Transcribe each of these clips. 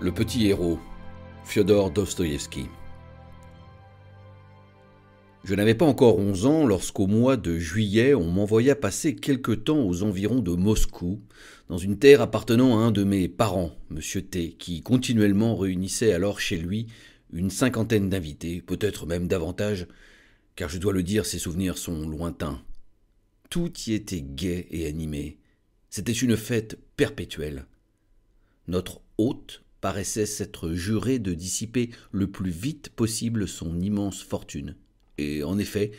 Le petit héros, Fyodor Dostoïevski. Je n'avais pas encore 11 ans lorsqu'au mois de juillet, on m'envoya passer quelque temps aux environs de Moscou, dans une terre appartenant à un de mes parents, M. T, qui continuellement réunissait alors chez lui une cinquantaine d'invités, peut-être même davantage, car je dois le dire, ses souvenirs sont lointains. Tout y était gai et animé. C'était une fête perpétuelle. Notre hôte, paraissait s'être juré de dissiper le plus vite possible son immense fortune. Et en effet,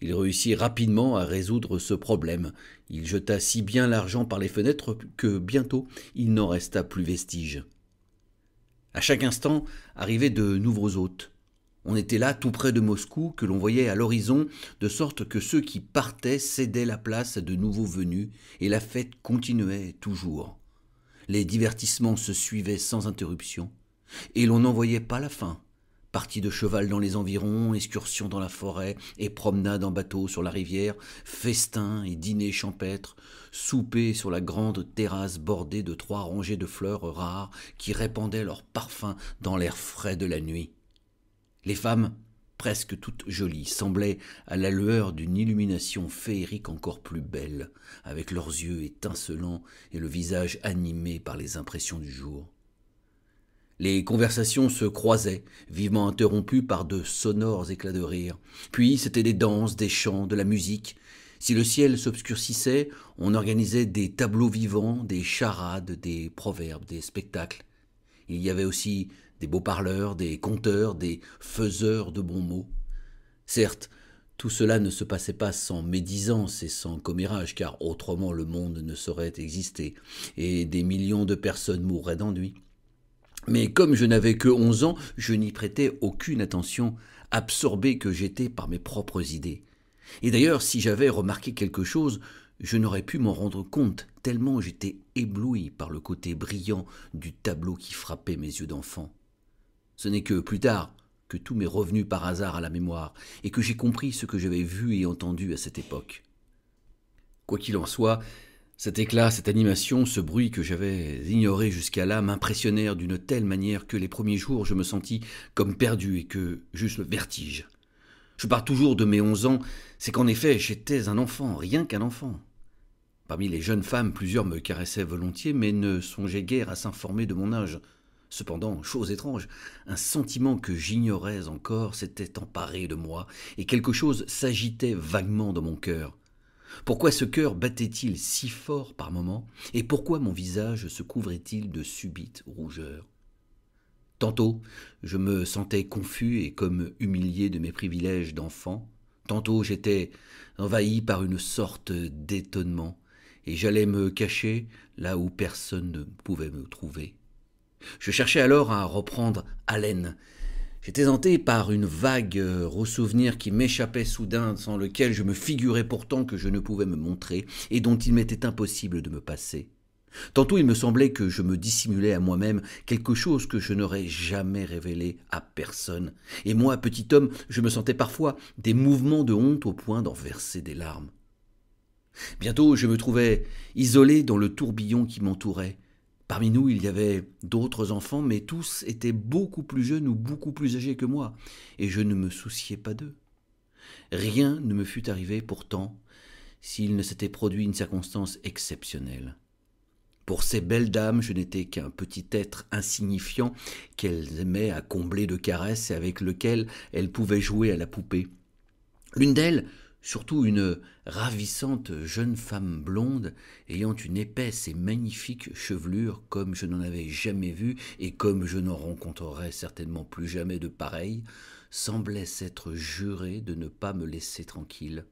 il réussit rapidement à résoudre ce problème. Il jeta si bien l'argent par les fenêtres que bientôt il n'en resta plus vestige. À chaque instant arrivaient de nouveaux hôtes. On était là tout près de Moscou, que l'on voyait à l'horizon, de sorte que ceux qui partaient cédaient la place à de nouveaux venus, et la fête continuait toujours. Les divertissements se suivaient sans interruption, et l'on n'en voyait pas la fin. Parties de cheval dans les environs, excursions dans la forêt et promenades en bateau sur la rivière, festins et dîners champêtres, soupés sur la grande terrasse bordée de trois rangées de fleurs rares qui répandaient leur parfum dans l'air frais de la nuit. Les femmes presque toutes jolies, semblaient à la lueur d'une illumination féerique encore plus belle, avec leurs yeux étincelants et le visage animé par les impressions du jour. Les conversations se croisaient, vivement interrompues par de sonores éclats de rire. Puis c'étaient des danses, des chants, de la musique. Si le ciel s'obscurcissait, on organisait des tableaux vivants, des charades, des proverbes, des spectacles. Il y avait aussi des beaux parleurs, des conteurs, des faiseurs de bons mots. Certes, tout cela ne se passait pas sans médisance et sans commérage, car autrement le monde ne saurait exister, et des millions de personnes mourraient d'ennui. Mais comme je n'avais que onze ans, je n'y prêtais aucune attention, absorbé que j'étais par mes propres idées. Et d'ailleurs, si j'avais remarqué quelque chose, je n'aurais pu m'en rendre compte, tellement j'étais ébloui par le côté brillant du tableau qui frappait mes yeux d'enfant. Ce n'est que plus tard que tout m'est revenu par hasard à la mémoire et que j'ai compris ce que j'avais vu et entendu à cette époque. Quoi qu'il en soit, cet éclat, cette animation, ce bruit que j'avais ignoré jusqu'à là m'impressionnèrent d'une telle manière que les premiers jours je me sentis comme perdu et que juste le vertige. Je pars toujours de mes onze ans, c'est qu'en effet j'étais un enfant, rien qu'un enfant. Parmi les jeunes femmes, plusieurs me caressaient volontiers, mais ne songeaient guère à s'informer de mon âge. Cependant, chose étrange, un sentiment que j'ignorais encore s'était emparé de moi, et quelque chose s'agitait vaguement dans mon cœur. Pourquoi ce cœur battait-il si fort par moments, et pourquoi mon visage se couvrait-il de subites rougeurs Tantôt, je me sentais confus et comme humilié de mes privilèges d'enfant, tantôt j'étais envahi par une sorte d'étonnement, et j'allais me cacher là où personne ne pouvait me trouver. Je cherchais alors à reprendre haleine. J'étais hanté par une vague euh, ressouvenir qui m'échappait soudain, sans lequel je me figurais pourtant que je ne pouvais me montrer, et dont il m'était impossible de me passer. Tantôt il me semblait que je me dissimulais à moi-même quelque chose que je n'aurais jamais révélé à personne, et moi, petit homme, je me sentais parfois des mouvements de honte au point d'en verser des larmes. Bientôt je me trouvais isolé dans le tourbillon qui m'entourait, Parmi nous, il y avait d'autres enfants, mais tous étaient beaucoup plus jeunes ou beaucoup plus âgés que moi, et je ne me souciais pas d'eux. Rien ne me fut arrivé pourtant s'il ne s'était produit une circonstance exceptionnelle. Pour ces belles dames, je n'étais qu'un petit être insignifiant qu'elles aimaient à combler de caresses et avec lequel elles pouvaient jouer à la poupée. L'une d'elles, surtout une ravissante jeune femme blonde, ayant une épaisse et magnifique chevelure comme je n'en avais jamais vu et comme je n'en rencontrerai certainement plus jamais de pareille, semblait s'être jurée de ne pas me laisser tranquille.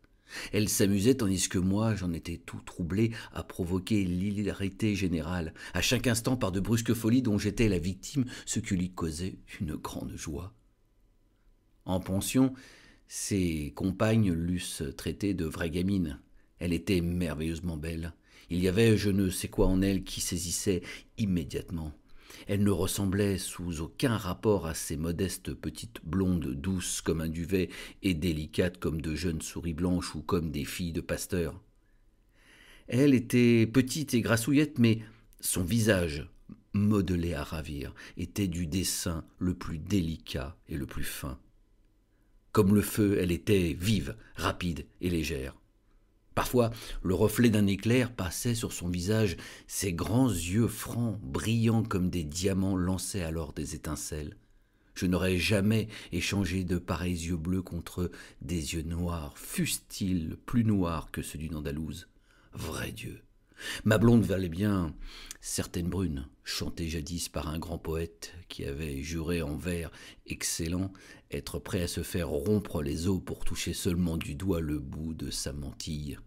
Elle s'amusait tandis que moi j'en étais tout troublé à provoquer l'hilarité générale, à chaque instant par de brusques folies dont j'étais la victime, ce qui lui causait une grande joie. En pension, ses compagnes l'eussent traitée de vraie gamine. Elle était merveilleusement belle. Il y avait je ne sais quoi en elle qui saisissait immédiatement. Elle ne ressemblait sous aucun rapport à ces modestes petites blondes douces comme un duvet et délicates comme de jeunes souris blanches ou comme des filles de pasteur. Elle était petite et grassouillette, mais son visage, modelé à ravir, était du dessin le plus délicat et le plus fin. Comme le feu, elle était vive, rapide et légère. Parfois, le reflet d'un éclair passait sur son visage, ses grands yeux francs, brillants comme des diamants, lançaient alors des étincelles. Je n'aurais jamais échangé de pareils yeux bleus contre des yeux noirs, fussent plus noirs que ceux d'une Andalouse. Vrai Dieu! Ma blonde valait bien certaines brunes, chantée jadis par un grand poète qui avait juré en vers excellent être prêt à se faire rompre les os pour toucher seulement du doigt le bout de sa mantille.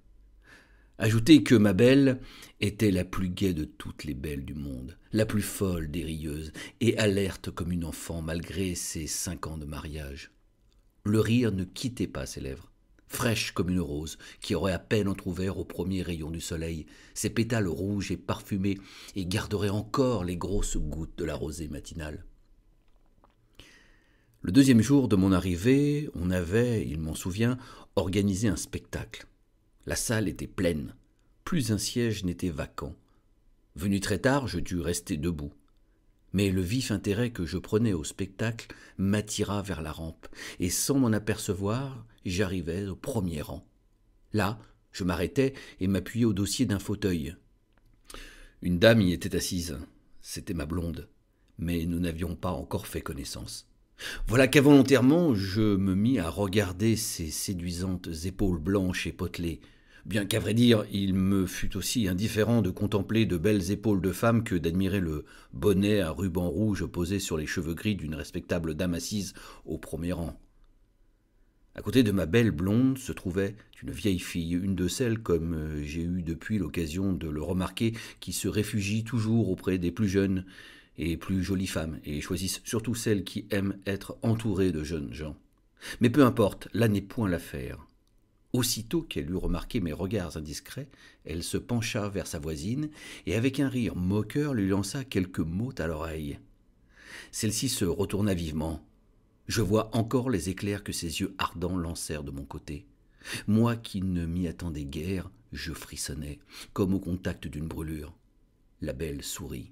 Ajoutez que ma belle était la plus gaie de toutes les belles du monde, la plus folle des rieuses, et alerte comme une enfant malgré ses cinq ans de mariage. Le rire ne quittait pas ses lèvres fraîche comme une rose, qui aurait à peine entr'ouvert au premier rayon du soleil ses pétales rouges et parfumés, et garderait encore les grosses gouttes de la rosée matinale. Le deuxième jour de mon arrivée, on avait, il m'en souvient, organisé un spectacle. La salle était pleine, plus un siège n'était vacant. Venu très tard, je dus rester debout. Mais le vif intérêt que je prenais au spectacle m'attira vers la rampe, et sans m'en apercevoir, j'arrivais au premier rang. Là, je m'arrêtais et m'appuyais au dossier d'un fauteuil. Une dame y était assise. C'était ma blonde. Mais nous n'avions pas encore fait connaissance. Voilà qu'involontairement, je me mis à regarder ses séduisantes épaules blanches et potelées. Bien qu'à vrai dire, il me fut aussi indifférent de contempler de belles épaules de femme que d'admirer le bonnet à ruban rouge posé sur les cheveux gris d'une respectable dame assise au premier rang. À côté de ma belle blonde se trouvait une vieille fille, une de celles, comme euh, j'ai eu depuis l'occasion de le remarquer, qui se réfugie toujours auprès des plus jeunes et plus jolies femmes, et choisissent surtout celles qui aiment être entourées de jeunes gens. Mais peu importe, là n'est point l'affaire. Aussitôt qu'elle eut remarqué mes regards indiscrets, elle se pencha vers sa voisine, et avec un rire moqueur lui lança quelques mots à l'oreille. Celle-ci se retourna vivement, je vois encore les éclairs que ses yeux ardents lancèrent de mon côté. Moi qui ne m'y attendais guère, je frissonnais, comme au contact d'une brûlure. La belle sourit.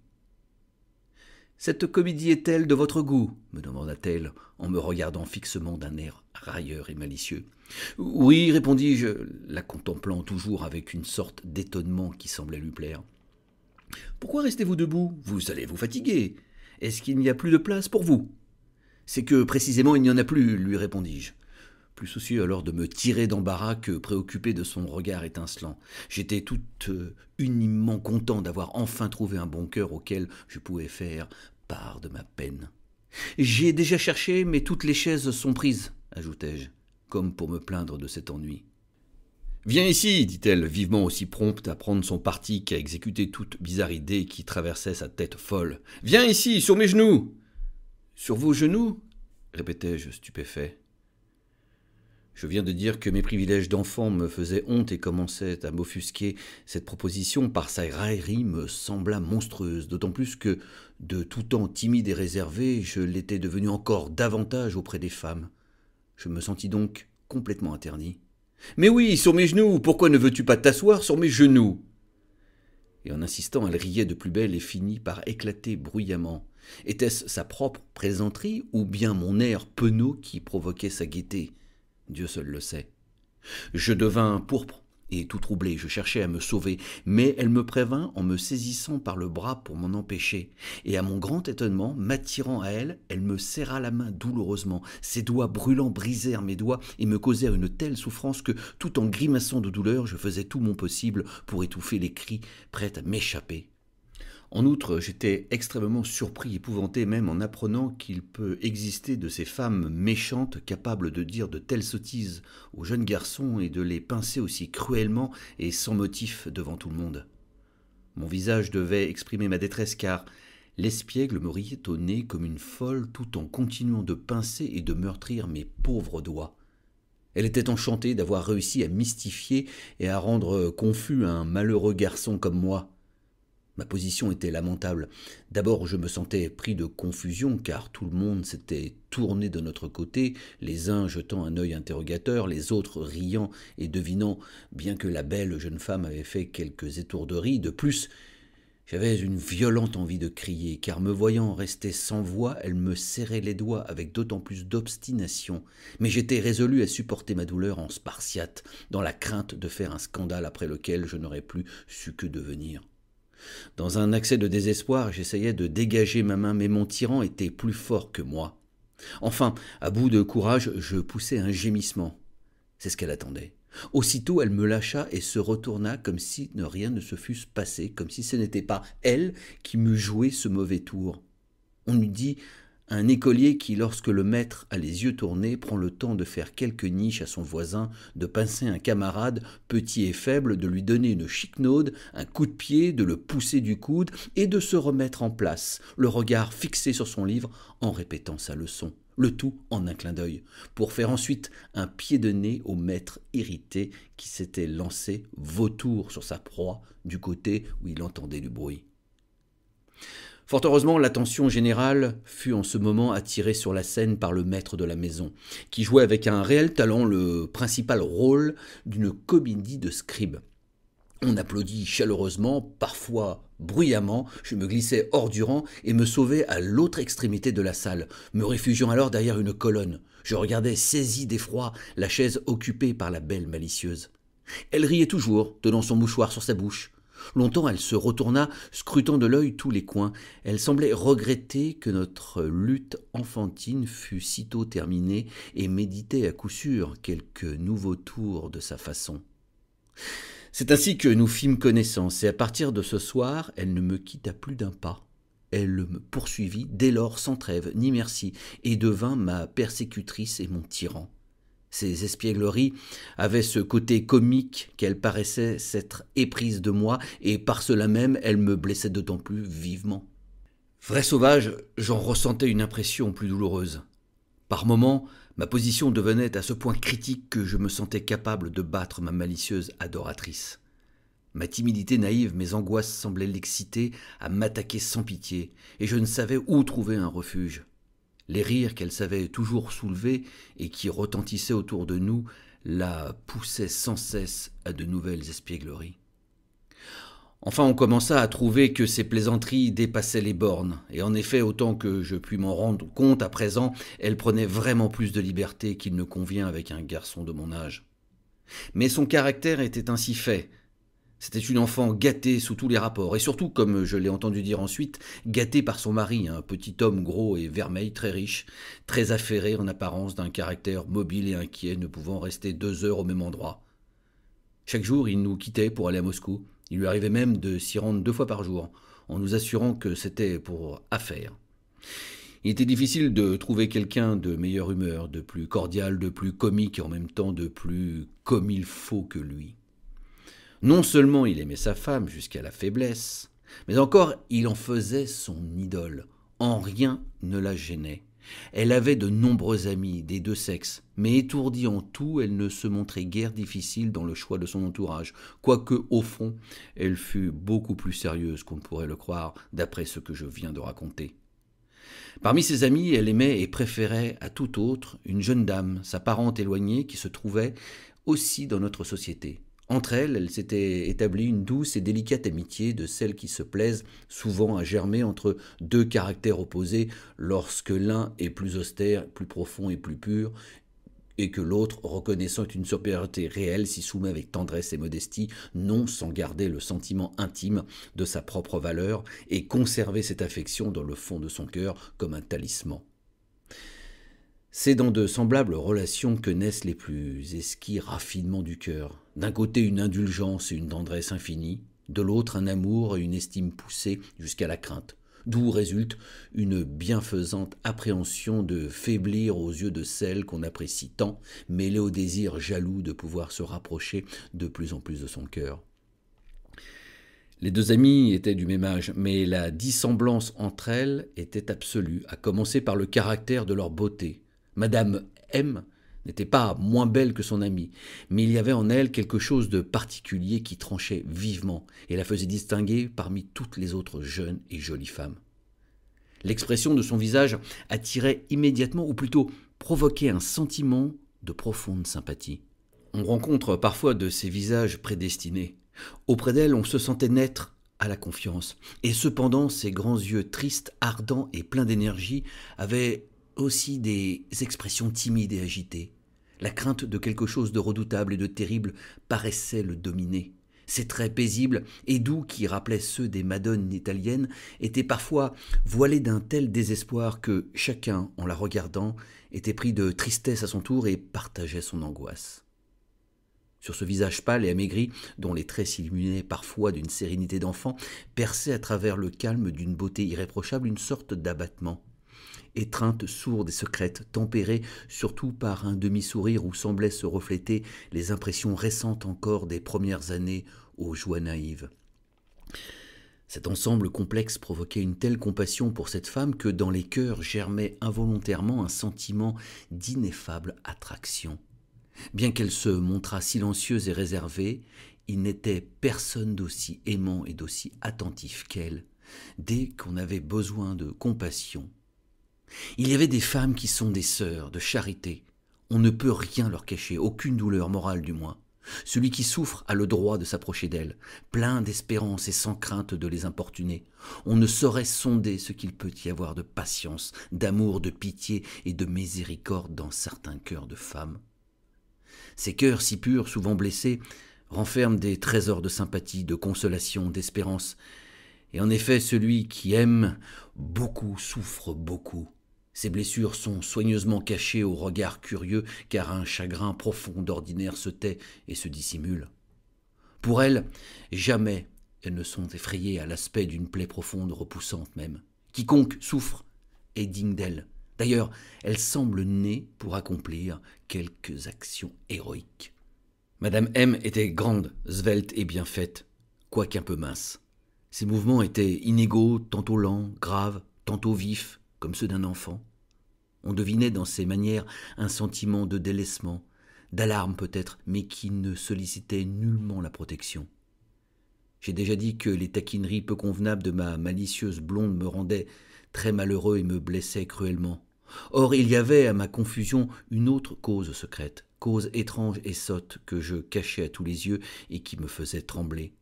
Cette comédie est-elle de votre goût me demanda-t-elle, en me regardant fixement d'un air railleur et malicieux. Oui, répondis-je, la contemplant toujours avec une sorte d'étonnement qui semblait lui plaire. Pourquoi restez-vous debout Vous allez vous fatiguer. Est-ce qu'il n'y a plus de place pour vous c'est que précisément il n'y en a plus, lui répondis-je. Plus soucieux alors de me tirer d'embarras que préoccupé de son regard étincelant. J'étais tout euh, uniment content d'avoir enfin trouvé un bon cœur auquel je pouvais faire part de ma peine. J'ai déjà cherché, mais toutes les chaises sont prises, ajoutai-je, comme pour me plaindre de cet ennui. Viens ici, dit-elle, vivement aussi prompte à prendre son parti qu'à exécuter toute bizarre idée qui traversait sa tête folle. Viens ici, sur mes genoux sur vos genoux répétai-je stupéfait. Je viens de dire que mes privilèges d'enfant me faisaient honte et commençaient à m'offusquer. Cette proposition, par sa raillerie, me sembla monstrueuse, d'autant plus que, de tout temps timide et réservé, je l'étais devenu encore davantage auprès des femmes. Je me sentis donc complètement interdit. Mais oui, sur mes genoux, pourquoi ne veux-tu pas t'asseoir sur mes genoux et en insistant, elle riait de plus belle et finit par éclater bruyamment. Était-ce sa propre plaisanterie ou bien mon air penaud qui provoquait sa gaieté Dieu seul le sait. Je devins pourpre et tout troublé, je cherchais à me sauver, mais elle me prévint en me saisissant par le bras pour m'en empêcher, et à mon grand étonnement, m'attirant à elle, elle me serra la main douloureusement, ses doigts brûlants brisèrent mes doigts et me causèrent une telle souffrance que, tout en grimaçant de douleur, je faisais tout mon possible pour étouffer les cris prêts à m'échapper. En outre, j'étais extrêmement surpris, épouvanté même en apprenant qu'il peut exister de ces femmes méchantes capables de dire de telles sottises aux jeunes garçons et de les pincer aussi cruellement et sans motif devant tout le monde. Mon visage devait exprimer ma détresse car l'espiègle me riait au nez comme une folle tout en continuant de pincer et de meurtrir mes pauvres doigts. Elle était enchantée d'avoir réussi à mystifier et à rendre confus un malheureux garçon comme moi. Ma position était lamentable. D'abord, je me sentais pris de confusion car tout le monde s'était tourné de notre côté, les uns jetant un œil interrogateur, les autres riant et devinant, bien que la belle jeune femme avait fait quelques étourderies. De plus, j'avais une violente envie de crier car me voyant rester sans voix, elle me serrait les doigts avec d'autant plus d'obstination. Mais j'étais résolu à supporter ma douleur en spartiate, dans la crainte de faire un scandale après lequel je n'aurais plus su que devenir. Dans un accès de désespoir, j'essayais de dégager ma main, mais mon tyran était plus fort que moi. Enfin, à bout de courage, je poussai un gémissement. C'est ce qu'elle attendait. Aussitôt, elle me lâcha et se retourna comme si ne rien ne se fût passé, comme si ce n'était pas elle qui m'eût joué ce mauvais tour. On eût dit un écolier qui, lorsque le maître a les yeux tournés, prend le temps de faire quelques niches à son voisin, de pincer un camarade, petit et faible, de lui donner une chiquenaude, un coup de pied, de le pousser du coude, et de se remettre en place, le regard fixé sur son livre, en répétant sa leçon, le tout en un clin d'œil, pour faire ensuite un pied de nez au maître irrité qui s'était lancé vautour sur sa proie du côté où il entendait du bruit. Fort heureusement, l'attention générale fut en ce moment attirée sur la scène par le maître de la maison, qui jouait avec un réel talent le principal rôle d'une comédie de scribe. On applaudit chaleureusement, parfois bruyamment, je me glissais hors du rang et me sauvais à l'autre extrémité de la salle, me réfugiant alors derrière une colonne. Je regardais saisi d'effroi la chaise occupée par la belle malicieuse. Elle riait toujours, tenant son mouchoir sur sa bouche. Longtemps elle se retourna, scrutant de l'œil tous les coins. Elle semblait regretter que notre lutte enfantine fût sitôt terminée et méditait à coup sûr quelque nouveau tour de sa façon. C'est ainsi que nous fîmes connaissance, et à partir de ce soir, elle ne me quitta plus d'un pas. Elle me poursuivit dès lors sans trêve ni merci, et devint ma persécutrice et mon tyran. Ces espiègleries avaient ce côté comique qu'elles paraissaient s'être éprise de moi, et par cela même elles me blessaient d'autant plus vivement. Vrai sauvage, j'en ressentais une impression plus douloureuse. Par moments, ma position devenait à ce point critique que je me sentais capable de battre ma malicieuse adoratrice. Ma timidité naïve, mes angoisses semblaient l'exciter à m'attaquer sans pitié, et je ne savais où trouver un refuge. Les rires qu'elle savait toujours soulever et qui retentissaient autour de nous la poussaient sans cesse à de nouvelles espiègleries. Enfin, on commença à trouver que ses plaisanteries dépassaient les bornes, et en effet, autant que je puis m'en rendre compte à présent, elle prenait vraiment plus de liberté qu'il ne convient avec un garçon de mon âge. Mais son caractère était ainsi fait, c'était une enfant gâtée sous tous les rapports, et surtout, comme je l'ai entendu dire ensuite, gâtée par son mari, un petit homme gros et vermeil, très riche, très affairé en apparence d'un caractère mobile et inquiet, ne pouvant rester deux heures au même endroit. Chaque jour, il nous quittait pour aller à Moscou. Il lui arrivait même de s'y rendre deux fois par jour, en nous assurant que c'était pour affaire. Il était difficile de trouver quelqu'un de meilleure humeur, de plus cordial, de plus comique et en même temps de plus comme il faut que lui. Non seulement il aimait sa femme jusqu'à la faiblesse, mais encore il en faisait son idole. En rien ne la gênait. Elle avait de nombreux amis des deux sexes, mais étourdie en tout, elle ne se montrait guère difficile dans le choix de son entourage, quoique, au fond, elle fût beaucoup plus sérieuse qu'on ne pourrait le croire, d'après ce que je viens de raconter. Parmi ses amis, elle aimait et préférait à tout autre une jeune dame, sa parente éloignée, qui se trouvait aussi dans notre société. Entre elles, elle s'était établie une douce et délicate amitié de celles qui se plaisent souvent à germer entre deux caractères opposés lorsque l'un est plus austère, plus profond et plus pur, et que l'autre, reconnaissant une supériorité réelle, s'y soumet avec tendresse et modestie, non sans garder le sentiment intime de sa propre valeur, et conserver cette affection dans le fond de son cœur comme un talisman. C'est dans de semblables relations que naissent les plus esquis raffinements du cœur. D'un côté une indulgence et une tendresse infinie, de l'autre un amour et une estime poussée jusqu'à la crainte, d'où résulte une bienfaisante appréhension de faiblir aux yeux de celle qu'on apprécie tant, mêlée au désir jaloux de pouvoir se rapprocher de plus en plus de son cœur. Les deux amies étaient du même âge, mais la dissemblance entre elles était absolue, à commencer par le caractère de leur beauté. Madame M n'était pas moins belle que son amie, mais il y avait en elle quelque chose de particulier qui tranchait vivement et la faisait distinguer parmi toutes les autres jeunes et jolies femmes. L'expression de son visage attirait immédiatement, ou plutôt provoquait un sentiment de profonde sympathie. On rencontre parfois de ces visages prédestinés. Auprès d'elle, on se sentait naître à la confiance. Et cependant, ses grands yeux tristes, ardents et pleins d'énergie avaient aussi des expressions timides et agitées. La crainte de quelque chose de redoutable et de terrible paraissait le dominer. Ses traits paisibles et doux qui rappelaient ceux des madones italiennes étaient parfois voilés d'un tel désespoir que chacun, en la regardant, était pris de tristesse à son tour et partageait son angoisse. Sur ce visage pâle et amaigri, dont les traits s'illuminaient parfois d'une sérénité d'enfant, perçait à travers le calme d'une beauté irréprochable une sorte d'abattement étreinte sourde et secrète, tempérée surtout par un demi-sourire où semblaient se refléter les impressions récentes encore des premières années aux joies naïves. Cet ensemble complexe provoquait une telle compassion pour cette femme que dans les cœurs germait involontairement un sentiment d'ineffable attraction. Bien qu'elle se montrât silencieuse et réservée, il n'était personne d'aussi aimant et d'aussi attentif qu'elle. Dès qu'on avait besoin de compassion, il y avait des femmes qui sont des sœurs de charité. On ne peut rien leur cacher, aucune douleur morale du moins. Celui qui souffre a le droit de s'approcher d'elles, plein d'espérance et sans crainte de les importuner. On ne saurait sonder ce qu'il peut y avoir de patience, d'amour, de pitié et de miséricorde dans certains cœurs de femmes. Ces cœurs si purs, souvent blessés, renferment des trésors de sympathie, de consolation, d'espérance. Et en effet, celui qui aime beaucoup souffre beaucoup. Ses blessures sont soigneusement cachées au regard curieux, car un chagrin profond d'ordinaire se tait et se dissimule. Pour elle, jamais elles ne sont effrayées à l'aspect d'une plaie profonde, repoussante même. Quiconque souffre est digne d'elle. D'ailleurs, elle semble née pour accomplir quelques actions héroïques. Madame M était grande, svelte et bien faite, quoiqu'un peu mince. Ses mouvements étaient inégaux, tantôt lents, graves, tantôt vifs, comme ceux d'un enfant. On devinait dans ses manières un sentiment de délaissement, d'alarme peut-être, mais qui ne sollicitait nullement la protection. J'ai déjà dit que les taquineries peu convenables de ma malicieuse blonde me rendaient très malheureux et me blessaient cruellement. Or, il y avait à ma confusion une autre cause secrète, cause étrange et sotte que je cachais à tous les yeux et qui me faisait trembler.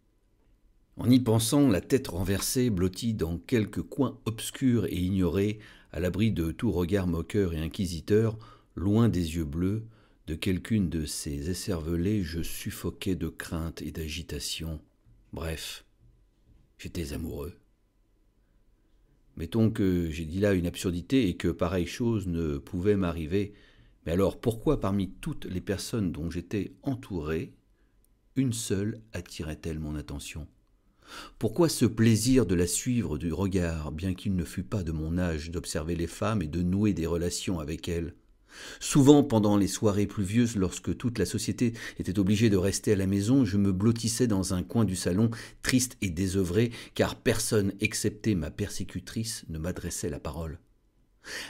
En y pensant, la tête renversée, blottie dans quelque coin obscur et ignoré, à l'abri de tout regard moqueur et inquisiteur, loin des yeux bleus, de quelqu'une de ces esservelées, je suffoquais de crainte et d'agitation. Bref, j'étais amoureux. Mettons que j'ai dit là une absurdité et que pareille chose ne pouvait m'arriver. Mais alors pourquoi parmi toutes les personnes dont j'étais entouré, une seule attirait-elle mon attention pourquoi ce plaisir de la suivre du regard, bien qu'il ne fût pas de mon âge d'observer les femmes et de nouer des relations avec elles Souvent, pendant les soirées pluvieuses, lorsque toute la société était obligée de rester à la maison, je me blottissais dans un coin du salon, triste et désœuvré, car personne, excepté ma persécutrice, ne m'adressait la parole.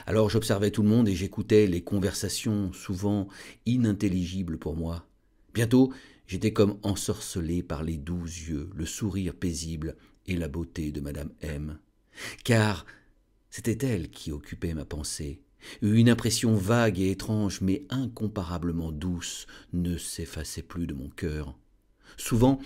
Alors j'observais tout le monde et j'écoutais les conversations, souvent inintelligibles pour moi. Bientôt, J'étais comme ensorcelé par les doux yeux, le sourire paisible et la beauté de Madame M. Car c'était elle qui occupait ma pensée. Une impression vague et étrange, mais incomparablement douce, ne s'effaçait plus de mon cœur. Souvent,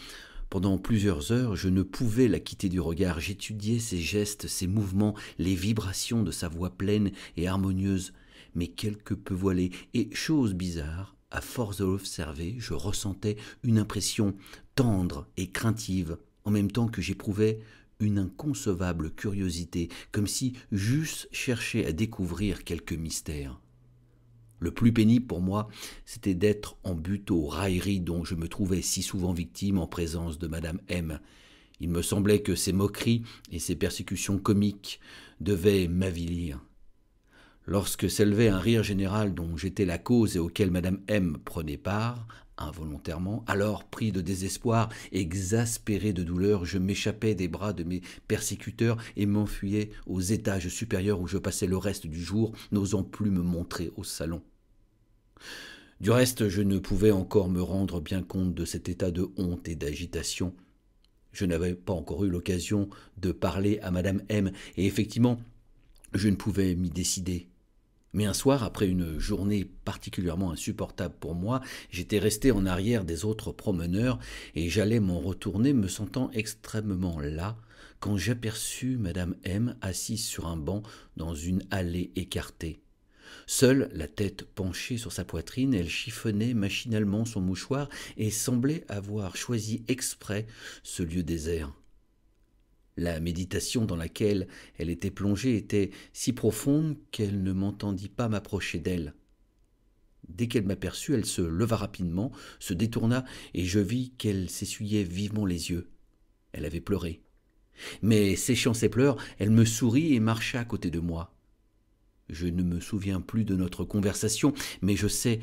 pendant plusieurs heures, je ne pouvais la quitter du regard. J'étudiais ses gestes, ses mouvements, les vibrations de sa voix pleine et harmonieuse, mais quelque peu voilée, et chose bizarre, à force de l'observer, je ressentais une impression tendre et craintive, en même temps que j'éprouvais une inconcevable curiosité, comme si j'eusse cherché à découvrir quelque mystère. Le plus pénible pour moi, c'était d'être en butte aux railleries dont je me trouvais si souvent victime en présence de Madame M. Il me semblait que ces moqueries et ses persécutions comiques devaient m'avilir. Lorsque s'élevait un rire général dont j'étais la cause et auquel Madame M prenait part, involontairement, alors pris de désespoir, exaspéré de douleur, je m'échappais des bras de mes persécuteurs et m'enfuyais aux étages supérieurs où je passais le reste du jour, n'osant plus me montrer au salon. Du reste, je ne pouvais encore me rendre bien compte de cet état de honte et d'agitation. Je n'avais pas encore eu l'occasion de parler à Madame M, et effectivement, je ne pouvais m'y décider. Mais un soir, après une journée particulièrement insupportable pour moi, j'étais resté en arrière des autres promeneurs et j'allais m'en retourner me sentant extrêmement las quand j'aperçus madame M assise sur un banc dans une allée écartée. Seule, la tête penchée sur sa poitrine, elle chiffonnait machinalement son mouchoir et semblait avoir choisi exprès ce lieu désert. La méditation dans laquelle elle était plongée était si profonde qu'elle ne m'entendit pas m'approcher d'elle. Dès qu'elle m'aperçut, elle se leva rapidement, se détourna, et je vis qu'elle s'essuyait vivement les yeux. Elle avait pleuré. Mais séchant ses pleurs, elle me sourit et marcha à côté de moi. Je ne me souviens plus de notre conversation, mais je sais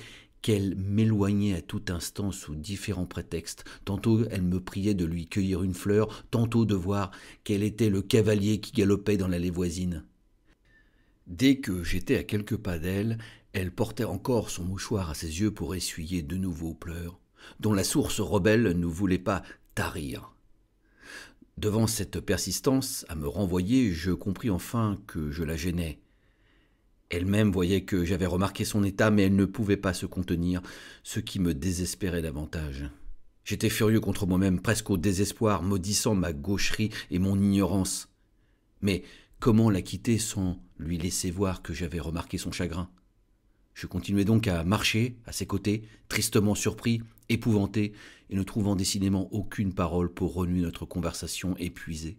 qu'elle m'éloignait à tout instant sous différents prétextes. Tantôt elle me priait de lui cueillir une fleur, tantôt de voir quel était le cavalier qui galopait dans l'allée voisine. Dès que j'étais à quelques pas d'elle, elle portait encore son mouchoir à ses yeux pour essuyer de nouveaux pleurs, dont la source rebelle ne voulait pas tarir. Devant cette persistance à me renvoyer, je compris enfin que je la gênais. Elle-même voyait que j'avais remarqué son état, mais elle ne pouvait pas se contenir, ce qui me désespérait davantage. J'étais furieux contre moi-même, presque au désespoir, maudissant ma gaucherie et mon ignorance. Mais comment la quitter sans lui laisser voir que j'avais remarqué son chagrin Je continuais donc à marcher à ses côtés, tristement surpris, épouvanté, et ne trouvant décidément aucune parole pour renouer notre conversation épuisée.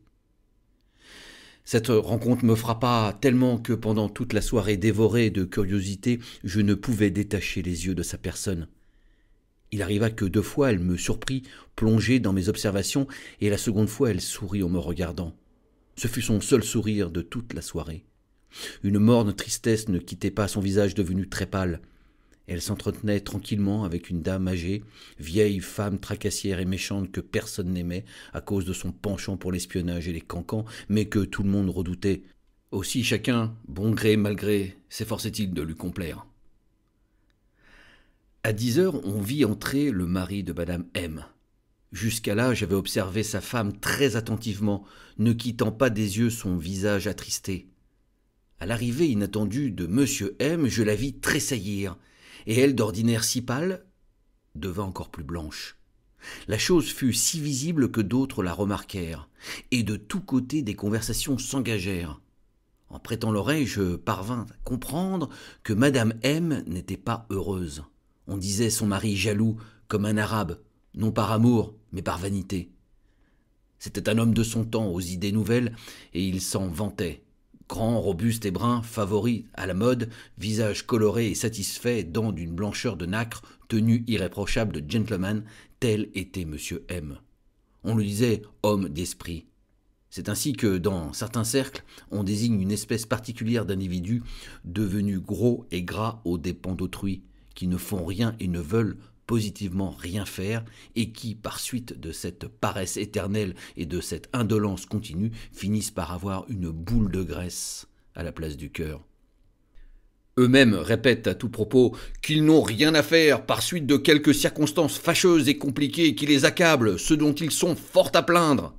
Cette rencontre me frappa tellement que pendant toute la soirée dévorée de curiosité, je ne pouvais détacher les yeux de sa personne. Il arriva que deux fois elle me surprit, plongée dans mes observations, et la seconde fois elle sourit en me regardant. Ce fut son seul sourire de toute la soirée. Une morne tristesse ne quittait pas son visage devenu très pâle. Elle s'entretenait tranquillement avec une dame âgée, vieille femme tracassière et méchante que personne n'aimait à cause de son penchant pour l'espionnage et les cancans, mais que tout le monde redoutait. Aussi chacun, bon gré mal gré, s'efforçait-il de lui complaire. À dix heures, on vit entrer le mari de madame M. Jusqu'à là, j'avais observé sa femme très attentivement, ne quittant pas des yeux son visage attristé. À l'arrivée inattendue de monsieur M, je la vis tressaillir et elle, d'ordinaire si pâle, devint encore plus blanche. La chose fut si visible que d'autres la remarquèrent, et de tous côtés des conversations s'engagèrent. En prêtant l'oreille, je parvins à comprendre que Madame M n'était pas heureuse. On disait son mari jaloux comme un arabe, non par amour, mais par vanité. C'était un homme de son temps, aux idées nouvelles, et il s'en vantait. Grand, robuste et brun, favori à la mode, visage coloré et satisfait, dents d'une blancheur de nacre, tenue irréprochable de gentleman, tel était Monsieur M. On le disait homme d'esprit. C'est ainsi que, dans certains cercles, on désigne une espèce particulière d'individus devenus gros et gras aux dépens d'autrui, qui ne font rien et ne veulent positivement rien faire et qui, par suite de cette paresse éternelle et de cette indolence continue, finissent par avoir une boule de graisse à la place du cœur. Eux-mêmes répètent à tout propos qu'ils n'ont rien à faire par suite de quelques circonstances fâcheuses et compliquées qui les accablent, ce dont ils sont fort à plaindre.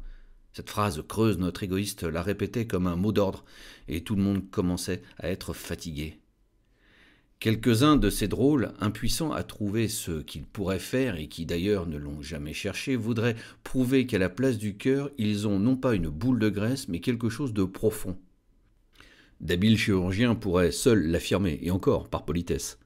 Cette phrase creuse, notre égoïste la répétait comme un mot d'ordre, et tout le monde commençait à être fatigué. Quelques-uns de ces drôles, impuissants à trouver ce qu'ils pourraient faire et qui d'ailleurs ne l'ont jamais cherché, voudraient prouver qu'à la place du cœur, ils ont non pas une boule de graisse, mais quelque chose de profond. D'habiles chirurgiens pourraient seuls l'affirmer, et encore, par politesse.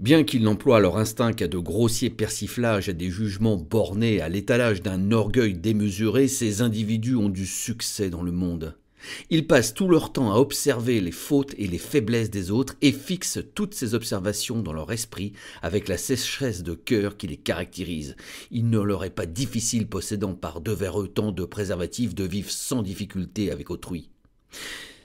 Bien qu'ils n'emploient leur instinct qu'à de grossiers persiflages, à des jugements bornés, à l'étalage d'un orgueil démesuré, ces individus ont du succès dans le monde. Ils passent tout leur temps à observer les fautes et les faiblesses des autres et fixent toutes ces observations dans leur esprit avec la sécheresse de cœur qui les caractérise. Il ne leur est pas difficile, possédant par devers eux tant de préservatifs, de vivre sans difficulté avec autrui.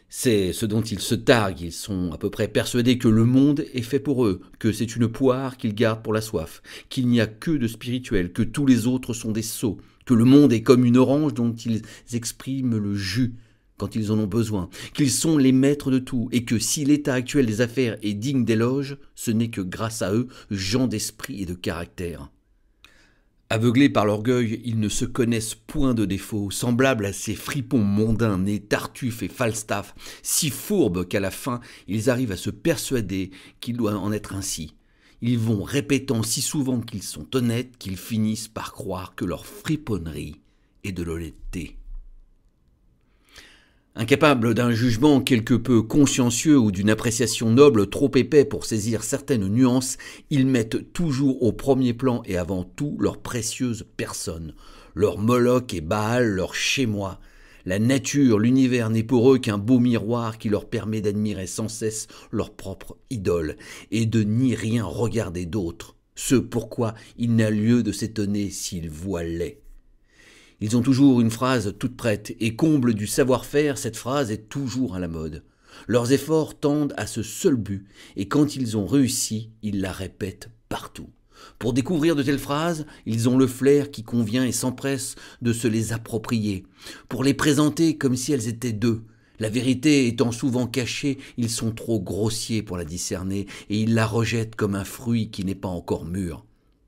C'est ce dont ils se targuent, ils sont à peu près persuadés que le monde est fait pour eux, que c'est une poire qu'ils gardent pour la soif, qu'il n'y a que de spirituel, que tous les autres sont des sots, que le monde est comme une orange dont ils expriment le jus, quand ils en ont besoin, qu'ils sont les maîtres de tout, et que si l'état actuel des affaires est digne d'éloge, ce n'est que grâce à eux, gens d'esprit et de caractère. Aveuglés par l'orgueil, ils ne se connaissent point de défauts semblables à ces fripons mondains nés Tartuffe et Falstaff, si fourbes qu'à la fin, ils arrivent à se persuader qu'il doit en être ainsi. Ils vont répétant si souvent qu'ils sont honnêtes qu'ils finissent par croire que leur friponnerie est de l'honnêteté. Incapables d'un jugement quelque peu consciencieux ou d'une appréciation noble trop épais pour saisir certaines nuances, ils mettent toujours au premier plan et avant tout leur précieuse personne, leur Moloch et Baal, leur chez-moi. La nature, l'univers n'est pour eux qu'un beau miroir qui leur permet d'admirer sans cesse leur propre idole et de n'y rien regarder d'autre, ce pourquoi il n'a lieu de s'étonner s'ils voient ils ont toujours une phrase toute prête, et comble du savoir-faire, cette phrase est toujours à la mode. Leurs efforts tendent à ce seul but, et quand ils ont réussi, ils la répètent partout. Pour découvrir de telles phrases, ils ont le flair qui convient et s'empressent de se les approprier, pour les présenter comme si elles étaient d'eux. La vérité étant souvent cachée, ils sont trop grossiers pour la discerner, et ils la rejettent comme un fruit qui n'est pas encore mûr.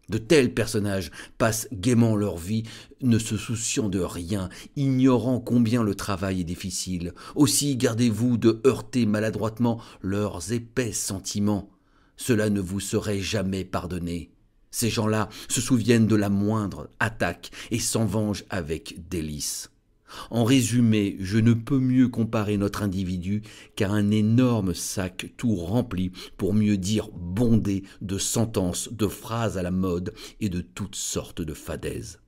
De tels personnages passent gaiement leur vie, ne se souciant de rien, ignorant combien le travail est difficile. Aussi gardez-vous de heurter maladroitement leurs épais sentiments. Cela ne vous serait jamais pardonné. Ces gens-là se souviennent de la moindre attaque et s'en vengent avec délices. En résumé, je ne peux mieux comparer notre individu qu'à un énorme sac tout rempli, pour mieux dire bondé de sentences, de phrases à la mode et de toutes sortes de fadaises.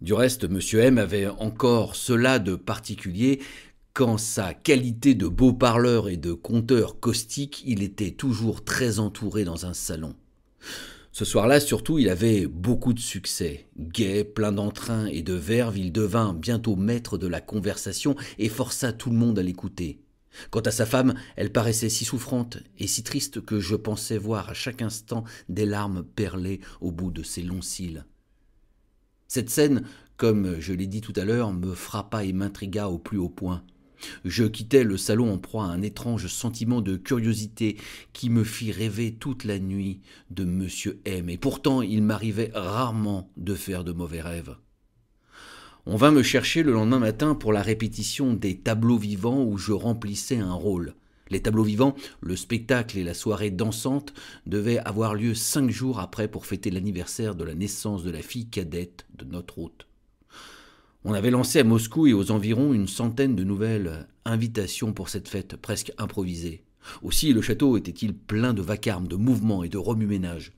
Du reste, M. M avait encore cela de particulier qu'en sa qualité de beau parleur et de conteur caustique, il était toujours très entouré dans un salon. Ce soir-là, surtout, il avait beaucoup de succès. Gai, plein d'entrain et de verve, il devint bientôt maître de la conversation et força tout le monde à l'écouter. Quant à sa femme, elle paraissait si souffrante et si triste que je pensais voir à chaque instant des larmes perler au bout de ses longs cils. Cette scène, comme je l'ai dit tout à l'heure, me frappa et m'intrigua au plus haut point. Je quittais le salon en proie à un étrange sentiment de curiosité qui me fit rêver toute la nuit de M. M, et pourtant il m'arrivait rarement de faire de mauvais rêves. On vint me chercher le lendemain matin pour la répétition des tableaux vivants où je remplissais un rôle. Les tableaux vivants, le spectacle et la soirée dansante devaient avoir lieu cinq jours après pour fêter l'anniversaire de la naissance de la fille cadette de notre hôte. On avait lancé à Moscou et aux environs une centaine de nouvelles invitations pour cette fête presque improvisée. Aussi le château était-il plein de vacarme, de mouvements et de remue-ménage.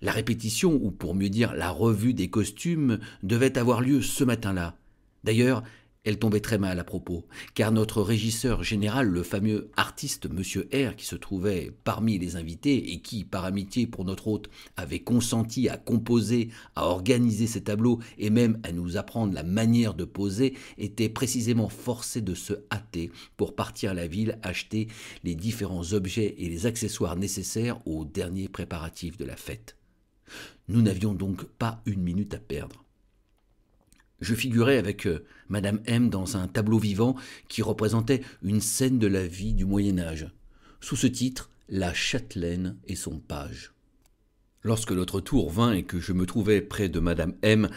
La répétition, ou pour mieux dire la revue des costumes, devait avoir lieu ce matin-là. D'ailleurs, elle tombait très mal à propos, car notre régisseur général, le fameux artiste Monsieur R, qui se trouvait parmi les invités et qui, par amitié pour notre hôte, avait consenti à composer, à organiser ses tableaux et même à nous apprendre la manière de poser, était précisément forcé de se hâter pour partir à la ville acheter les différents objets et les accessoires nécessaires aux derniers préparatifs de la fête. Nous n'avions donc pas une minute à perdre. Je figurais avec euh, Madame M dans un tableau vivant qui représentait une scène de la vie du Moyen Âge. Sous ce titre, La châtelaine et son page. Lorsque notre tour vint et que je me trouvais près de Madame M,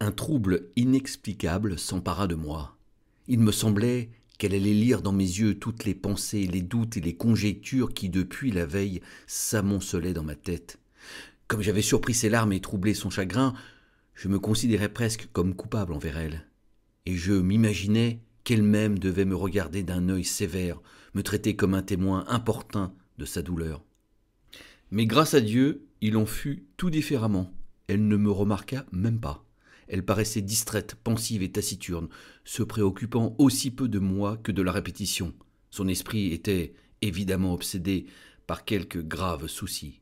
un trouble inexplicable s'empara de moi. Il me semblait qu'elle allait lire dans mes yeux toutes les pensées, les doutes et les conjectures qui, depuis la veille, s'amoncelaient dans ma tête. Comme j'avais surpris ses larmes et troublé son chagrin, je me considérais presque comme coupable envers elle, et je m'imaginais qu'elle-même devait me regarder d'un œil sévère, me traiter comme un témoin importun de sa douleur. Mais grâce à Dieu, il en fut tout différemment. Elle ne me remarqua même pas. Elle paraissait distraite, pensive et taciturne, se préoccupant aussi peu de moi que de la répétition. Son esprit était évidemment obsédé par quelque grave souci.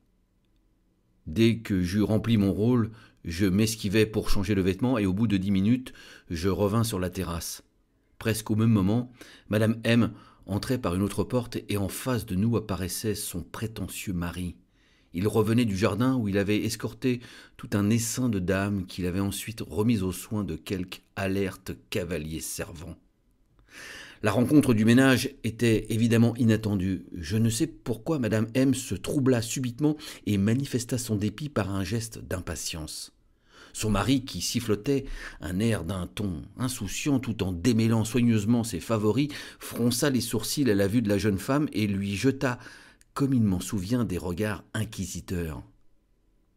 Dès que j'eus rempli mon rôle, je m'esquivais pour changer le vêtement et au bout de dix minutes, je revins sur la terrasse. Presque au même moment, Madame M entrait par une autre porte et en face de nous apparaissait son prétentieux mari. Il revenait du jardin où il avait escorté tout un essaim de dames qu'il avait ensuite remis aux soins de quelque alerte cavalier servant. La rencontre du ménage était évidemment inattendue. Je ne sais pourquoi Madame M se troubla subitement et manifesta son dépit par un geste d'impatience. Son mari, qui sifflotait un air d'un ton insouciant tout en démêlant soigneusement ses favoris, fronça les sourcils à la vue de la jeune femme et lui jeta, comme il m'en souvient, des regards inquisiteurs.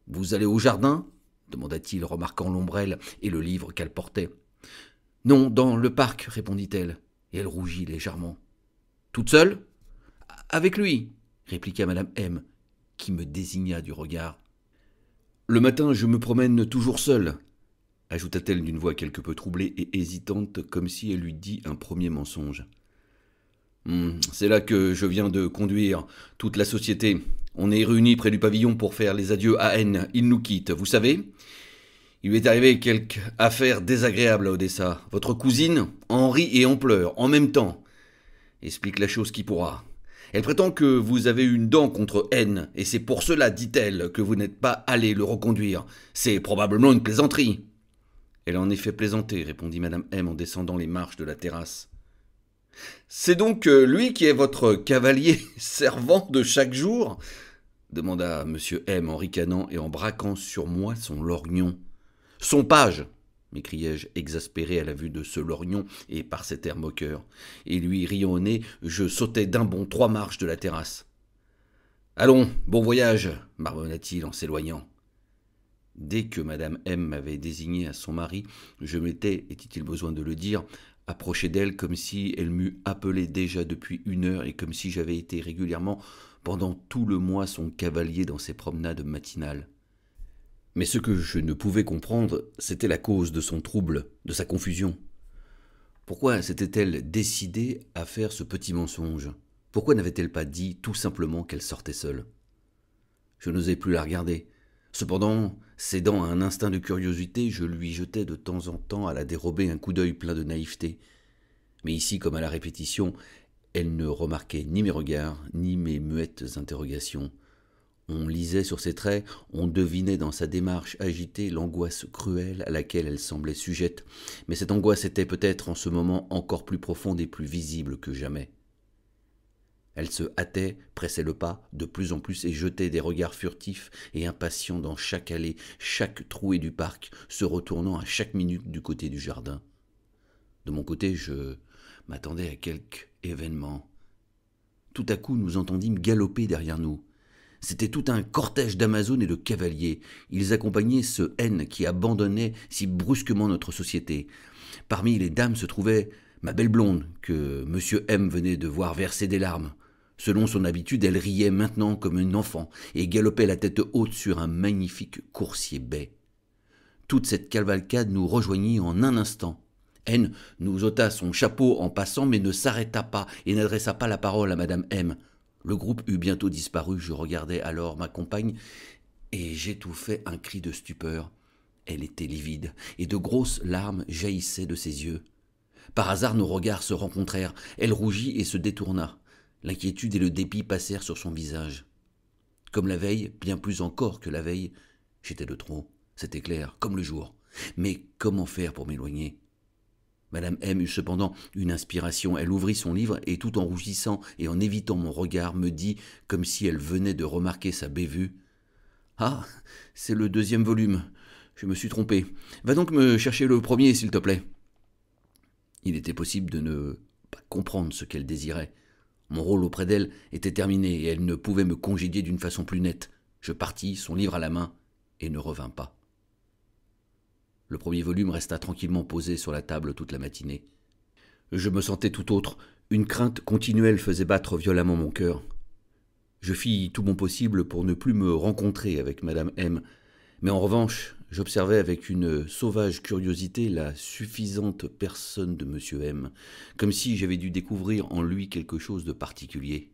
Vous allez au jardin demanda-t-il, remarquant l'ombrelle et le livre qu'elle portait. Non, dans le parc, répondit-elle et elle rougit légèrement. Toute seule Avec lui, répliqua madame M, qui me désigna du regard. Le matin, je me promène toujours seule, ajouta-t-elle d'une voix quelque peu troublée et hésitante, comme si elle eût dit un premier mensonge. Hmm, c'est là que je viens de conduire toute la société. On est réunis près du pavillon pour faire les adieux à N. Il nous quitte, vous savez il lui est arrivé quelque affaire désagréable à Odessa. Votre cousine en rit et en pleure en même temps. Explique la chose qui pourra. Elle prétend que vous avez une dent contre N, et c'est pour cela, dit-elle, que vous n'êtes pas allé le reconduire. C'est probablement une plaisanterie. Elle en en effet plaisanter, répondit madame M en descendant les marches de la terrasse. C'est donc euh, lui qui est votre cavalier servant de chaque jour demanda monsieur M en ricanant et en braquant sur moi son lorgnon. Son page m'écriai-je, exaspéré à la vue de ce lorgnon et par cet air moqueur. Et lui riant au nez, je sautai d'un bond trois marches de la terrasse. Allons, bon voyage, marmonna-t-il en s'éloignant. Dès que Madame M m'avait désigné à son mari, je m'étais, était-il besoin de le dire, approché d'elle comme si elle m'eût appelé déjà depuis une heure et comme si j'avais été régulièrement pendant tout le mois son cavalier dans ses promenades matinales. Mais ce que je ne pouvais comprendre, c'était la cause de son trouble, de sa confusion. Pourquoi s'était-elle décidée à faire ce petit mensonge Pourquoi n'avait-elle pas dit tout simplement qu'elle sortait seule Je n'osais plus la regarder. Cependant, cédant à un instinct de curiosité, je lui jetais de temps en temps à la dérober un coup d'œil plein de naïveté. Mais ici, comme à la répétition, elle ne remarquait ni mes regards, ni mes muettes interrogations. On lisait sur ses traits, on devinait dans sa démarche agitée l'angoisse cruelle à laquelle elle semblait sujette, mais cette angoisse était peut-être en ce moment encore plus profonde et plus visible que jamais. Elle se hâtait, pressait le pas de plus en plus et jetait des regards furtifs et impatients dans chaque allée, chaque trouée du parc, se retournant à chaque minute du côté du jardin. De mon côté, je m'attendais à quelque événement. Tout à coup, nous entendîmes galoper derrière nous. C'était tout un cortège d'Amazones et de cavaliers. Ils accompagnaient ce N qui abandonnait si brusquement notre société. Parmi les dames se trouvait ma belle blonde, que M. M venait de voir verser des larmes. Selon son habitude, elle riait maintenant comme une enfant et galopait la tête haute sur un magnifique coursier bai. Toute cette cavalcade nous rejoignit en un instant. N nous ôta son chapeau en passant, mais ne s'arrêta pas et n'adressa pas la parole à Madame M. Le groupe eut bientôt disparu, je regardais alors ma compagne, et j'étouffais un cri de stupeur. Elle était livide, et de grosses larmes jaillissaient de ses yeux. Par hasard nos regards se rencontrèrent, elle rougit et se détourna. L'inquiétude et le dépit passèrent sur son visage. Comme la veille, bien plus encore que la veille, j'étais de trop, c'était clair, comme le jour. Mais comment faire pour m'éloigner Madame M eut cependant une inspiration. Elle ouvrit son livre et tout en rougissant et en évitant mon regard me dit, comme si elle venait de remarquer sa bévue, Ah, c'est le deuxième volume. Je me suis trompé. Va donc me chercher le premier, s'il te plaît. Il était possible de ne pas comprendre ce qu'elle désirait. Mon rôle auprès d'elle était terminé et elle ne pouvait me congédier d'une façon plus nette. Je partis, son livre à la main, et ne revins pas. Le premier volume resta tranquillement posé sur la table toute la matinée. Je me sentais tout autre, une crainte continuelle faisait battre violemment mon cœur. Je fis tout mon possible pour ne plus me rencontrer avec madame M, mais en revanche, j'observais avec une sauvage curiosité la suffisante personne de monsieur M, comme si j'avais dû découvrir en lui quelque chose de particulier.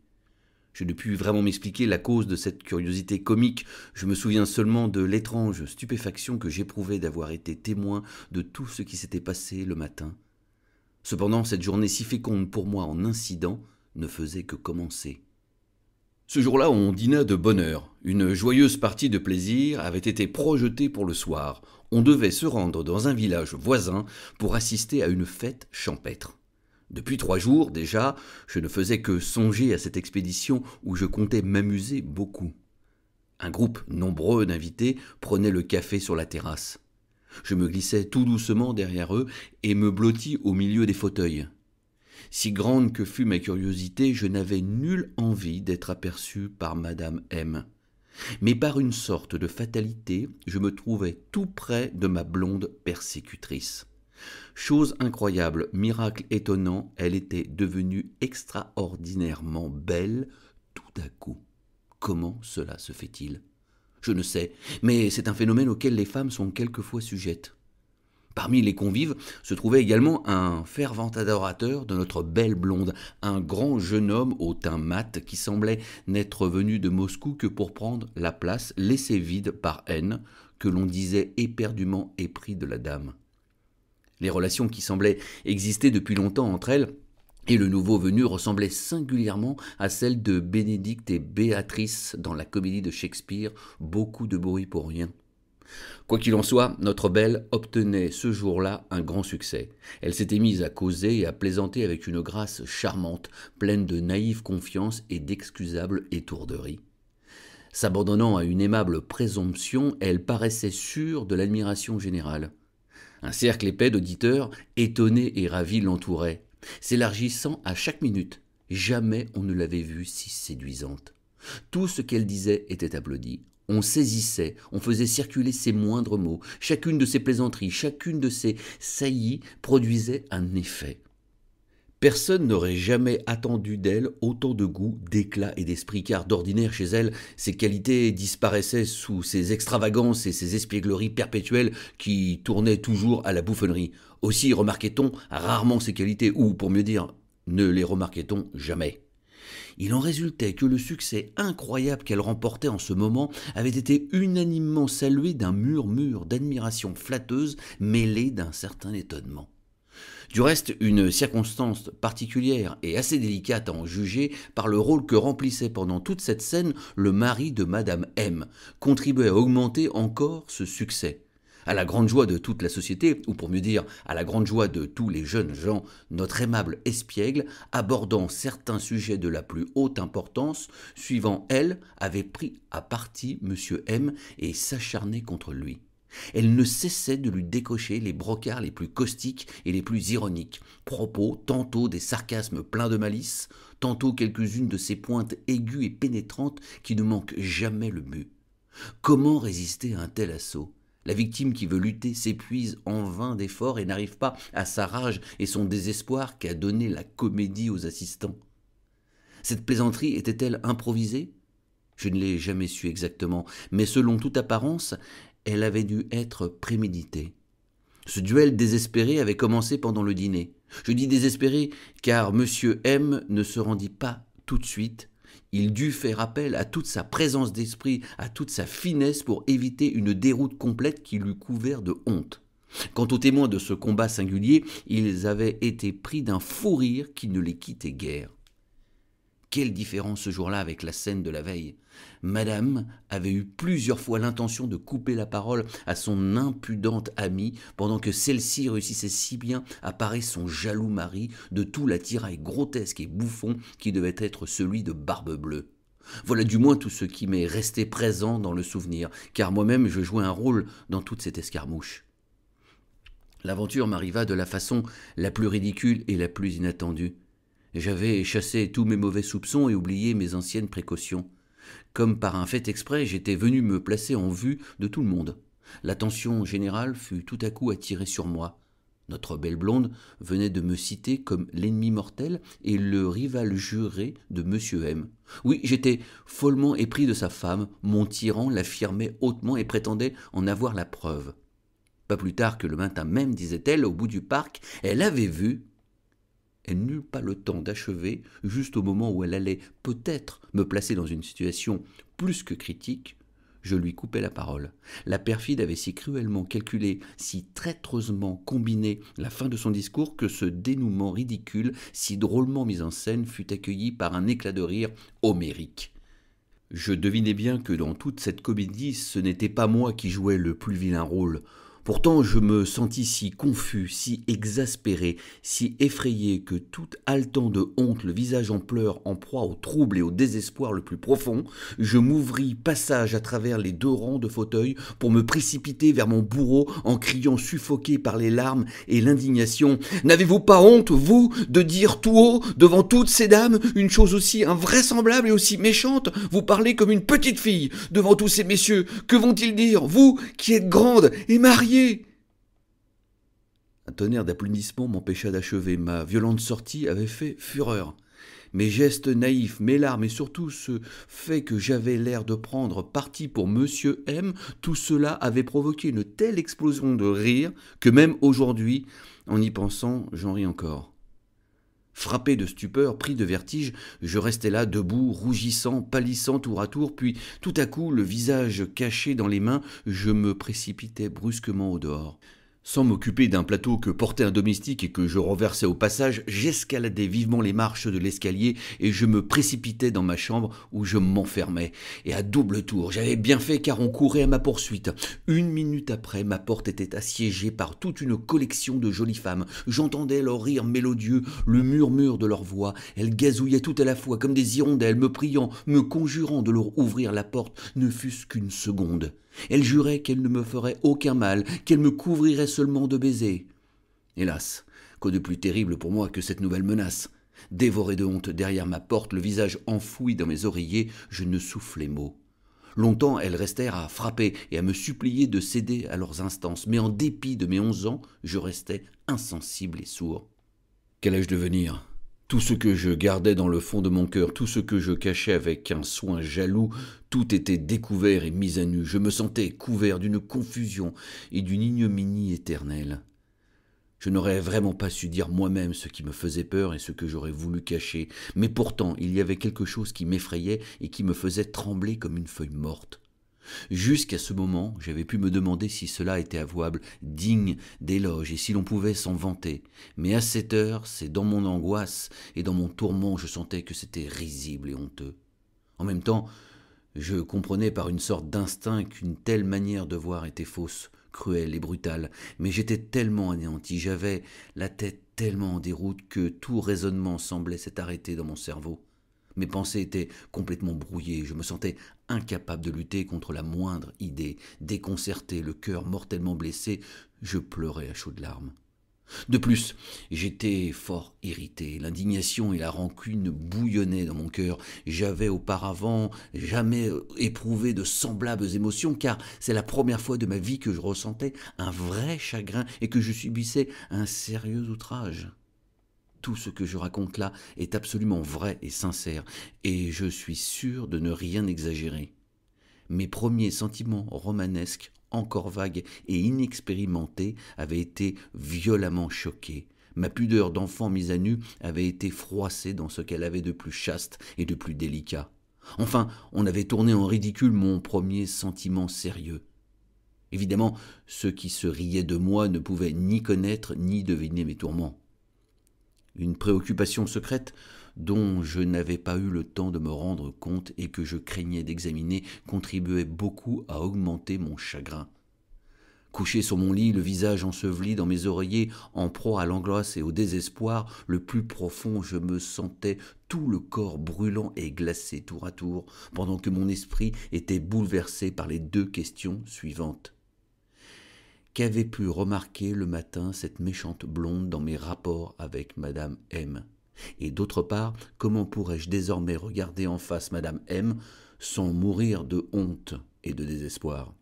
Je ne puis vraiment m'expliquer la cause de cette curiosité comique, je me souviens seulement de l'étrange stupéfaction que j'éprouvais d'avoir été témoin de tout ce qui s'était passé le matin. Cependant, cette journée si féconde pour moi en incidents ne faisait que commencer. Ce jour-là, on dîna de bonne heure. Une joyeuse partie de plaisir avait été projetée pour le soir. On devait se rendre dans un village voisin pour assister à une fête champêtre. Depuis trois jours déjà, je ne faisais que songer à cette expédition où je comptais m'amuser beaucoup. Un groupe nombreux d'invités prenait le café sur la terrasse. Je me glissais tout doucement derrière eux et me blottis au milieu des fauteuils. Si grande que fût ma curiosité, je n'avais nulle envie d'être aperçu par madame M. Mais par une sorte de fatalité, je me trouvais tout près de ma blonde persécutrice. Chose incroyable, miracle étonnant, elle était devenue extraordinairement belle tout à coup. Comment cela se fait-il Je ne sais, mais c'est un phénomène auquel les femmes sont quelquefois sujettes. Parmi les convives se trouvait également un fervent adorateur de notre belle blonde, un grand jeune homme au teint mat qui semblait n'être venu de Moscou que pour prendre la place laissée vide par haine que l'on disait éperdument épris de la dame. Les relations qui semblaient exister depuis longtemps entre elles et le nouveau venu ressemblaient singulièrement à celles de Bénédicte et Béatrice dans la comédie de Shakespeare, beaucoup de bruit pour rien. Quoi qu'il en soit, notre belle obtenait ce jour-là un grand succès. Elle s'était mise à causer et à plaisanter avec une grâce charmante, pleine de naïve confiance et d'excusable étourderie. S'abandonnant à une aimable présomption, elle paraissait sûre de l'admiration générale. Un cercle épais d'auditeurs, étonnés et ravis, l'entourait, s'élargissant à chaque minute. Jamais on ne l'avait vue si séduisante. Tout ce qu'elle disait était applaudi. On saisissait, on faisait circuler ses moindres mots. Chacune de ses plaisanteries, chacune de ses saillies produisait un effet. Personne n'aurait jamais attendu d'elle autant de goût, d'éclat et d'esprit, car d'ordinaire chez elle, ses qualités disparaissaient sous ses extravagances et ses espiègleries perpétuelles qui tournaient toujours à la bouffonnerie. Aussi remarquait-on rarement ses qualités, ou pour mieux dire, ne les remarquait-on jamais. Il en résultait que le succès incroyable qu'elle remportait en ce moment avait été unanimement salué d'un murmure d'admiration flatteuse mêlé d'un certain étonnement. Du reste, une circonstance particulière et assez délicate à en juger par le rôle que remplissait pendant toute cette scène le mari de Madame M, contribuait à augmenter encore ce succès. À la grande joie de toute la société, ou pour mieux dire, à la grande joie de tous les jeunes gens, notre aimable espiègle, abordant certains sujets de la plus haute importance, suivant elle, avait pris à partie M. M et s'acharnait contre lui. Elle ne cessait de lui décocher les brocards les plus caustiques et les plus ironiques, propos tantôt des sarcasmes pleins de malice, tantôt quelques-unes de ces pointes aiguës et pénétrantes qui ne manquent jamais le but. Comment résister à un tel assaut La victime qui veut lutter s'épuise en vain d'efforts et n'arrive pas à sa rage et son désespoir qu'à donné la comédie aux assistants. Cette plaisanterie était-elle improvisée je ne l'ai jamais su exactement, mais selon toute apparence, elle avait dû être préméditée. Ce duel désespéré avait commencé pendant le dîner. Je dis désespéré car Monsieur M ne se rendit pas tout de suite. Il dut faire appel à toute sa présence d'esprit, à toute sa finesse pour éviter une déroute complète qui l'eût couvert de honte. Quant aux témoins de ce combat singulier, ils avaient été pris d'un fou rire qui ne les quittait guère. Quelle différence ce jour-là avec la scène de la veille. Madame avait eu plusieurs fois l'intention de couper la parole à son impudente amie, pendant que celle-ci réussissait si bien à parer son jaloux mari de tout l'attirail grotesque et bouffon qui devait être celui de Barbe Bleue. Voilà du moins tout ce qui m'est resté présent dans le souvenir, car moi-même je jouais un rôle dans toute cette escarmouche. L'aventure m'arriva de la façon la plus ridicule et la plus inattendue. J'avais chassé tous mes mauvais soupçons et oublié mes anciennes précautions. Comme par un fait exprès, j'étais venu me placer en vue de tout le monde. L'attention générale fut tout à coup attirée sur moi. Notre belle blonde venait de me citer comme l'ennemi mortel et le rival juré de M. M. Oui, j'étais follement épris de sa femme, mon tyran l'affirmait hautement et prétendait en avoir la preuve. Pas plus tard que le matin même, disait-elle, au bout du parc, elle avait vu elle n'eut pas le temps d'achever, juste au moment où elle allait peut-être me placer dans une situation plus que critique, je lui coupai la parole. La perfide avait si cruellement calculé, si traîtreusement combiné la fin de son discours que ce dénouement ridicule, si drôlement mis en scène, fut accueilli par un éclat de rire homérique. Je devinais bien que dans toute cette comédie, ce n'était pas moi qui jouais le plus vilain rôle. Pourtant, je me sentis si confus, si exaspéré, si effrayé que tout haletant de honte, le visage en pleurs, en proie au trouble et au désespoir le plus profond, je m'ouvris passage à travers les deux rangs de fauteuils pour me précipiter vers mon bourreau en criant suffoqué par les larmes et l'indignation. N'avez-vous pas honte, vous, de dire tout haut, devant toutes ces dames, une chose aussi invraisemblable et aussi méchante Vous parlez comme une petite fille devant tous ces messieurs. Que vont-ils dire, vous qui êtes grande et mariée un tonnerre d'applaudissements m'empêcha d'achever. Ma violente sortie avait fait fureur. Mes gestes naïfs, mes larmes et surtout ce fait que j'avais l'air de prendre parti pour Monsieur M, tout cela avait provoqué une telle explosion de rire que même aujourd'hui, en y pensant, j'en ris encore. Frappé de stupeur, pris de vertige, je restais là debout, rougissant, pâlissant tour à tour, puis tout à coup, le visage caché dans les mains, je me précipitais brusquement au dehors. Sans m'occuper d'un plateau que portait un domestique et que je renversais au passage, j'escaladais vivement les marches de l'escalier et je me précipitais dans ma chambre où je m'enfermais. Et à double tour, j'avais bien fait car on courait à ma poursuite. Une minute après, ma porte était assiégée par toute une collection de jolies femmes. J'entendais leur rire mélodieux, le murmure de leur voix. Elles gazouillaient tout à la fois comme des hirondelles, me priant, me conjurant de leur ouvrir la porte, ne fût-ce qu'une seconde. Elle jurait qu'elle ne me ferait aucun mal, qu'elle me couvrirait seulement de baisers. Hélas, quoi de plus terrible pour moi que cette nouvelle menace Dévoré de honte derrière ma porte, le visage enfoui dans mes oreillers, je ne soufflais mot. Longtemps elles restèrent à frapper et à me supplier de céder à leurs instances, mais en dépit de mes onze ans, je restais insensible et sourd. Qu'allais-je devenir tout ce que je gardais dans le fond de mon cœur, tout ce que je cachais avec un soin jaloux, tout était découvert et mis à nu. Je me sentais couvert d'une confusion et d'une ignominie éternelle. Je n'aurais vraiment pas su dire moi-même ce qui me faisait peur et ce que j'aurais voulu cacher, mais pourtant il y avait quelque chose qui m'effrayait et qui me faisait trembler comme une feuille morte. Jusqu'à ce moment, j'avais pu me demander si cela était avouable, digne d'éloge, et si l'on pouvait s'en vanter. Mais à cette heure, c'est dans mon angoisse et dans mon tourment je sentais que c'était risible et honteux. En même temps, je comprenais par une sorte d'instinct qu'une telle manière de voir était fausse, cruelle et brutale, mais j'étais tellement anéanti, j'avais la tête tellement en déroute que tout raisonnement semblait s'être arrêté dans mon cerveau. Mes pensées étaient complètement brouillées, je me sentais incapable de lutter contre la moindre idée. Déconcerté, le cœur mortellement blessé, je pleurais à chaudes larmes. De plus, j'étais fort irrité, l'indignation et la rancune bouillonnaient dans mon cœur. J'avais auparavant jamais éprouvé de semblables émotions, car c'est la première fois de ma vie que je ressentais un vrai chagrin et que je subissais un sérieux outrage tout ce que je raconte là est absolument vrai et sincère, et je suis sûr de ne rien exagérer. Mes premiers sentiments romanesques, encore vagues et inexpérimentés, avaient été violemment choqués. Ma pudeur d'enfant mise à nu avait été froissée dans ce qu'elle avait de plus chaste et de plus délicat. Enfin, on avait tourné en ridicule mon premier sentiment sérieux. Évidemment, ceux qui se riaient de moi ne pouvaient ni connaître ni deviner mes tourments une préoccupation secrète dont je n'avais pas eu le temps de me rendre compte et que je craignais d'examiner contribuait beaucoup à augmenter mon chagrin. Couché sur mon lit, le visage enseveli dans mes oreillers, en proie à l'angoisse et au désespoir le plus profond, je me sentais tout le corps brûlant et glacé tour à tour, pendant que mon esprit était bouleversé par les deux questions suivantes qu'avait pu remarquer le matin cette méchante blonde dans mes rapports avec madame M. Et d'autre part, comment pourrais-je désormais regarder en face madame M sans mourir de honte et de désespoir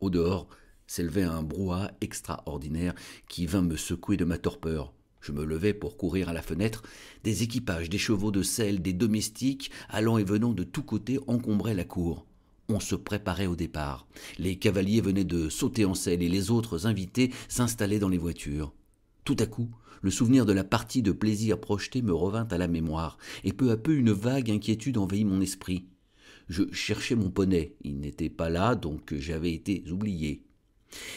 Au dehors s'élevait un brouhaha extraordinaire qui vint me secouer de ma torpeur. Je me levai pour courir à la fenêtre. Des équipages, des chevaux de selle, des domestiques, allant et venant de tous côtés, encombraient la cour on se préparait au départ. Les cavaliers venaient de sauter en selle et les autres invités s'installaient dans les voitures. Tout à coup, le souvenir de la partie de plaisir projetée me revint à la mémoire, et peu à peu une vague inquiétude envahit mon esprit. Je cherchais mon poney, il n'était pas là, donc j'avais été oublié.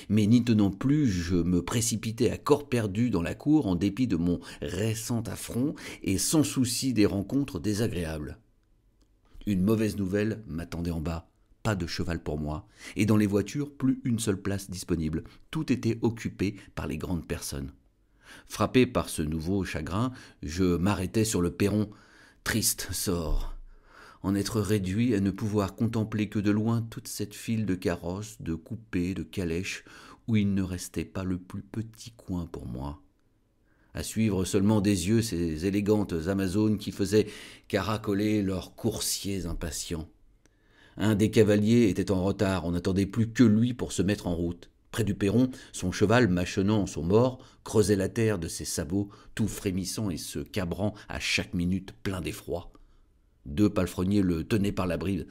Mais n'y tenant plus, je me précipitais à corps perdu dans la cour en dépit de mon récent affront et sans souci des rencontres désagréables. Une mauvaise nouvelle m'attendait en bas pas de cheval pour moi, et dans les voitures, plus une seule place disponible. Tout était occupé par les grandes personnes. Frappé par ce nouveau chagrin, je m'arrêtai sur le perron. Triste sort. En être réduit à ne pouvoir contempler que de loin toute cette file de carrosses, de coupés, de calèches, où il ne restait pas le plus petit coin pour moi. À suivre seulement des yeux ces élégantes Amazones qui faisaient caracoler leurs coursiers impatients. Un des cavaliers était en retard, on n'attendait plus que lui pour se mettre en route. Près du perron, son cheval, mâchonnant son mort, creusait la terre de ses sabots, tout frémissant et se cabrant à chaque minute plein d'effroi. Deux palefreniers le tenaient par la bride,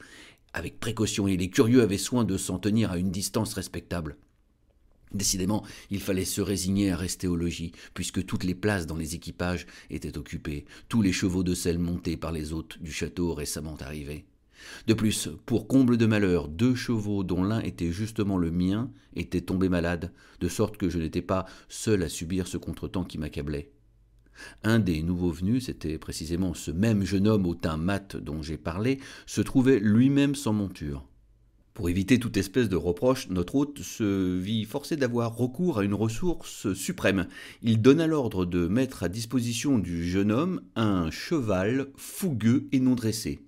avec précaution, et les curieux avaient soin de s'en tenir à une distance respectable. Décidément, il fallait se résigner à rester au logis, puisque toutes les places dans les équipages étaient occupées, tous les chevaux de selle montés par les hôtes du château récemment arrivés. De plus, pour comble de malheur, deux chevaux dont l'un était justement le mien étaient tombés malades, de sorte que je n'étais pas seul à subir ce contretemps qui m'accablait. Un des nouveaux venus, c'était précisément ce même jeune homme au teint mat dont j'ai parlé, se trouvait lui-même sans monture. Pour éviter toute espèce de reproche, notre hôte se vit forcé d'avoir recours à une ressource suprême. Il donna l'ordre de mettre à disposition du jeune homme un cheval fougueux et non dressé.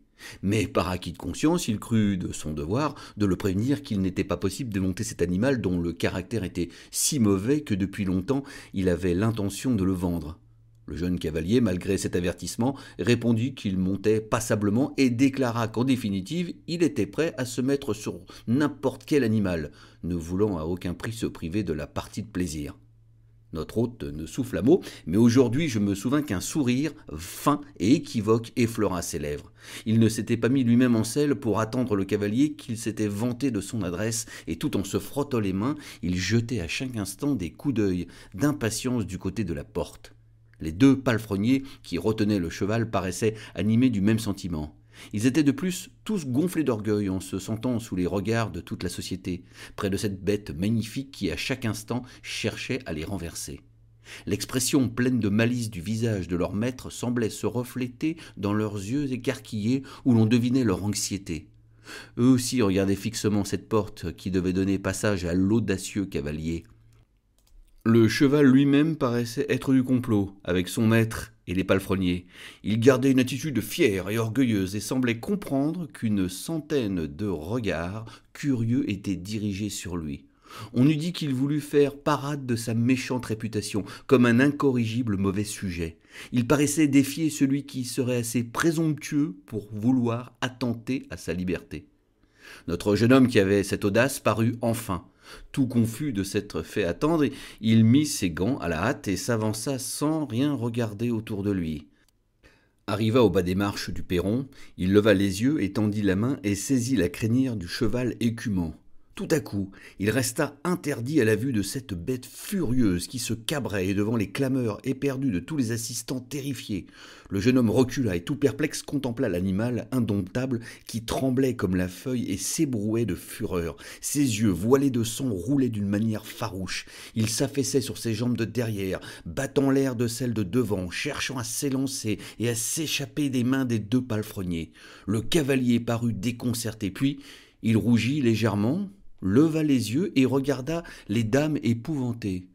Mais par acquis de conscience, il crut de son devoir de le prévenir qu'il n'était pas possible de monter cet animal dont le caractère était si mauvais que depuis longtemps il avait l'intention de le vendre. Le jeune cavalier, malgré cet avertissement, répondit qu'il montait passablement et déclara qu'en définitive, il était prêt à se mettre sur n'importe quel animal, ne voulant à aucun prix se priver de la partie de plaisir. Notre hôte ne souffle à mot, mais aujourd'hui je me souvins qu'un sourire fin et équivoque effleura ses lèvres. Il ne s'était pas mis lui-même en selle pour attendre le cavalier qu'il s'était vanté de son adresse, et tout en se frottant les mains, il jetait à chaque instant des coups d'œil d'impatience du côté de la porte. Les deux palefreniers qui retenaient le cheval paraissaient animés du même sentiment. Ils étaient de plus tous gonflés d'orgueil en se sentant sous les regards de toute la société, près de cette bête magnifique qui à chaque instant cherchait à les renverser. L'expression pleine de malice du visage de leur maître semblait se refléter dans leurs yeux écarquillés où l'on devinait leur anxiété. Eux aussi regardaient fixement cette porte qui devait donner passage à l'audacieux cavalier. Le cheval lui-même paraissait être du complot avec son maître, et les palefreniers. Il gardait une attitude fière et orgueilleuse et semblait comprendre qu'une centaine de regards curieux étaient dirigés sur lui. On eût dit qu'il voulut faire parade de sa méchante réputation, comme un incorrigible mauvais sujet. Il paraissait défier celui qui serait assez présomptueux pour vouloir attenter à sa liberté. Notre jeune homme qui avait cette audace parut enfin, tout confus de s'être fait attendre, il mit ses gants à la hâte et s'avança sans rien regarder autour de lui. Arriva au bas des marches du perron, il leva les yeux étendit la main et saisit la crinière du cheval écumant. Tout à coup, il resta interdit à la vue de cette bête furieuse qui se cabrait et devant les clameurs éperdues de tous les assistants terrifiés. Le jeune homme recula et tout perplexe contempla l'animal indomptable qui tremblait comme la feuille et s'ébrouait de fureur. Ses yeux voilés de sang roulaient d'une manière farouche. Il s'affaissait sur ses jambes de derrière, battant l'air de celles de devant, cherchant à s'élancer et à s'échapper des mains des deux palefreniers. Le cavalier parut déconcerté, puis il rougit légèrement, leva les yeux et regarda les dames épouvantées.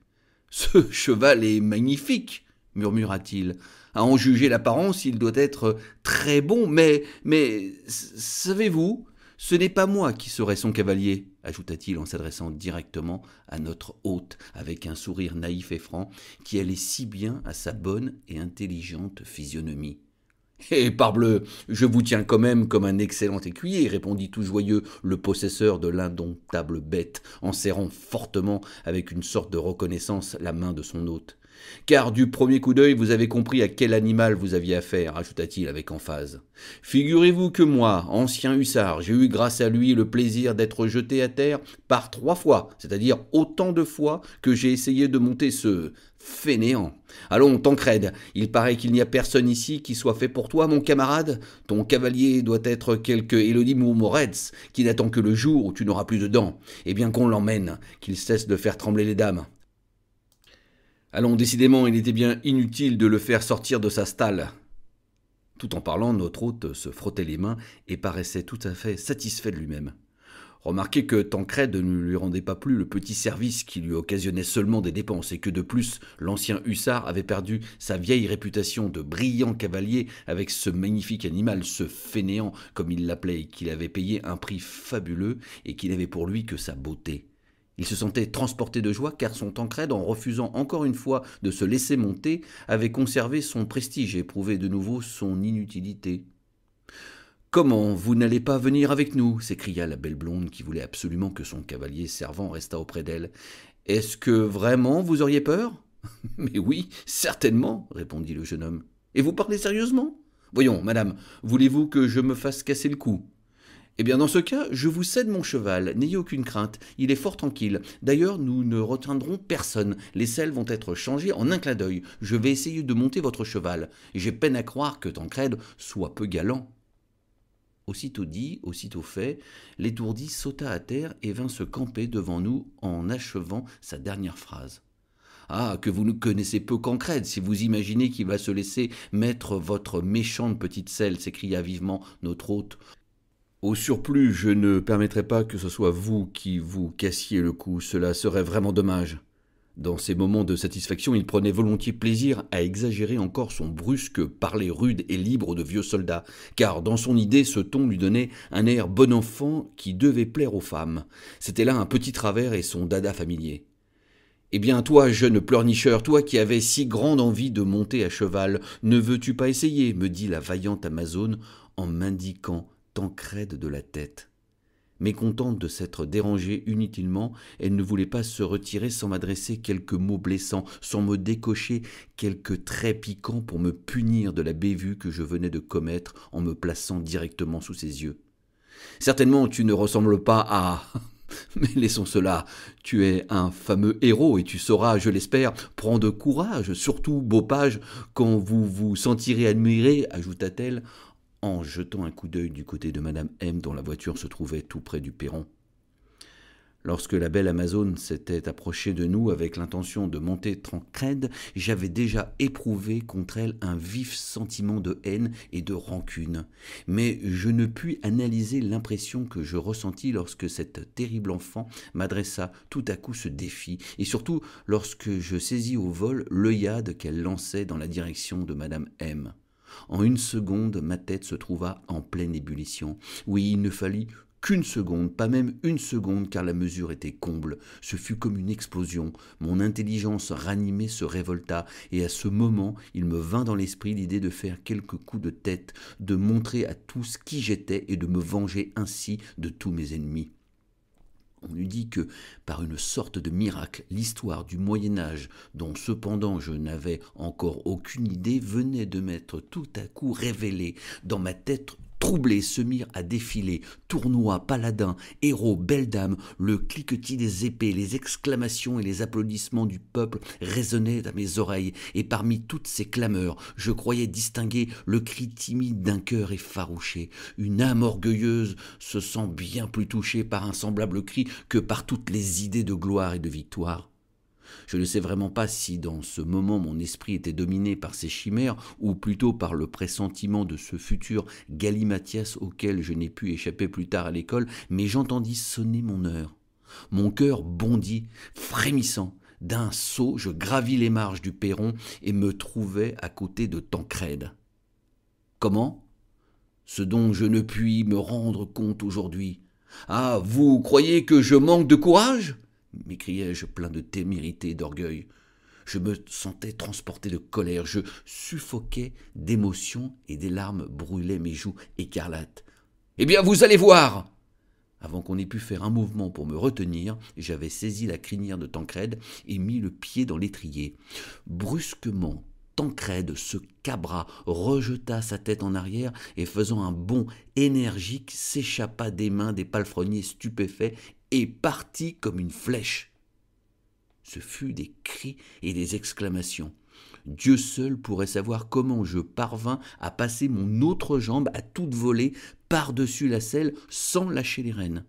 Ce cheval est magnifique, murmura-t-il. À en juger l'apparence, il doit être très bon, mais, mais, savez-vous, ce n'est pas moi qui serai son cavalier, ajouta-t-il en s'adressant directement à notre hôte, avec un sourire naïf et franc qui allait si bien à sa bonne et intelligente physionomie. Et parbleu, je vous tiens quand même comme un excellent écuyer, répondit tout joyeux le possesseur de l'indomptable bête, en serrant fortement avec une sorte de reconnaissance la main de son hôte. Car du premier coup d'œil, vous avez compris à quel animal vous aviez affaire, ajouta-t-il avec emphase. Figurez-vous que moi, ancien hussard, j'ai eu grâce à lui le plaisir d'être jeté à terre par trois fois, c'est-à-dire autant de fois que j'ai essayé de monter ce fainéant. Allons, Tancred, il paraît qu'il n'y a personne ici qui soit fait pour toi, mon camarade. Ton cavalier doit être quelque Élodie Moretz, qui n'attend que le jour où tu n'auras plus de dents. Eh bien qu'on l'emmène, qu'il cesse de faire trembler les dames. Allons, décidément, il était bien inutile de le faire sortir de sa stalle. Tout en parlant, notre hôte se frottait les mains et paraissait tout à fait satisfait de lui-même. Remarquez que Tancred ne lui rendait pas plus le petit service qui lui occasionnait seulement des dépenses et que de plus, l'ancien hussard avait perdu sa vieille réputation de brillant cavalier avec ce magnifique animal, ce fainéant comme il l'appelait, qu'il avait payé un prix fabuleux et qu'il n'avait pour lui que sa beauté. Il se sentait transporté de joie car son Tancred, en refusant encore une fois de se laisser monter, avait conservé son prestige et prouvé de nouveau son inutilité. Comment, vous n'allez pas venir avec nous s'écria la belle blonde qui voulait absolument que son cavalier servant restât auprès d'elle. Est-ce que vraiment vous auriez peur Mais oui, certainement, répondit le jeune homme. Et vous parlez sérieusement Voyons, madame, voulez-vous que je me fasse casser le cou eh bien, dans ce cas, je vous cède mon cheval, n'ayez aucune crainte, il est fort tranquille. D'ailleurs, nous ne retiendrons personne, les selles vont être changées en un clin d'œil. Je vais essayer de monter votre cheval. J'ai peine à croire que Tancrède soit peu galant. Aussitôt dit, aussitôt fait, l'étourdi sauta à terre et vint se camper devant nous en achevant sa dernière phrase. Ah, que vous nous connaissez peu qu'en si vous imaginez qu'il va se laisser mettre votre méchante petite selle, s'écria vivement notre hôte. Au surplus, je ne permettrai pas que ce soit vous qui vous cassiez le cou, cela serait vraiment dommage. Dans ces moments de satisfaction, il prenait volontiers plaisir à exagérer encore son brusque parler rude et libre de vieux soldat, car dans son idée, ce ton lui donnait un air bon enfant qui devait plaire aux femmes. C'était là un petit travers et son dada familier. Eh bien, toi, jeune pleurnicheur, toi qui avais si grande envie de monter à cheval, ne veux-tu pas essayer me dit la vaillante Amazone en m'indiquant Tancrède de la tête. Mécontente de s'être dérangée inutilement, elle ne voulait pas se retirer sans m'adresser quelques mots blessants, sans me décocher quelques traits piquants pour me punir de la bévue que je venais de commettre en me plaçant directement sous ses yeux. Certainement tu ne ressembles pas à... Mais laissons cela, tu es un fameux héros et tu sauras, je l'espère, prendre courage, surtout, beau page, quand vous vous sentirez admiré, ajouta-t-elle en jetant un coup d'œil du côté de Madame M dont la voiture se trouvait tout près du perron. Lorsque la belle Amazone s'était approchée de nous avec l'intention de monter Trancrède, j'avais déjà éprouvé contre elle un vif sentiment de haine et de rancune. Mais je ne puis analyser l'impression que je ressentis lorsque cette terrible enfant m'adressa tout à coup ce défi, et surtout lorsque je saisis au vol l'œillade qu'elle lançait dans la direction de Madame M. En une seconde, ma tête se trouva en pleine ébullition. Oui, il ne fallit qu'une seconde, pas même une seconde, car la mesure était comble. Ce fut comme une explosion. Mon intelligence ranimée se révolta, et à ce moment, il me vint dans l'esprit l'idée de faire quelques coups de tête, de montrer à tous qui j'étais et de me venger ainsi de tous mes ennemis on eût dit que, par une sorte de miracle, l'histoire du Moyen Âge, dont cependant je n'avais encore aucune idée, venait de m'être tout à coup révélée dans ma tête Troublés se mirent à défiler, tournois, paladins, héros, belles dames, le cliquetis des épées, les exclamations et les applaudissements du peuple résonnaient à mes oreilles, et parmi toutes ces clameurs, je croyais distinguer le cri timide d'un cœur effarouché. Une âme orgueilleuse se sent bien plus touchée par un semblable cri que par toutes les idées de gloire et de victoire. Je ne sais vraiment pas si dans ce moment mon esprit était dominé par ces chimères ou plutôt par le pressentiment de ce futur galimatias auquel je n'ai pu échapper plus tard à l'école, mais j'entendis sonner mon heure. Mon cœur bondit, frémissant. D'un saut, je gravis les marges du perron et me trouvai à côté de Tancrède. Comment Ce dont je ne puis me rendre compte aujourd'hui. Ah, vous croyez que je manque de courage m'écriai-je plein de témérité et d'orgueil. Je me sentais transporté de colère, je suffoquais d'émotion et des larmes brûlaient mes joues écarlates. Eh bien, vous allez voir Avant qu'on ait pu faire un mouvement pour me retenir, j'avais saisi la crinière de Tancred et mis le pied dans l'étrier. Brusquement, Tancred se cabra, rejeta sa tête en arrière et faisant un bond énergique s'échappa des mains des palefreniers stupéfaits et partit comme une flèche. Ce fut des cris et des exclamations. Dieu seul pourrait savoir comment je parvins à passer mon autre jambe à toute volée par-dessus la selle sans lâcher les rênes.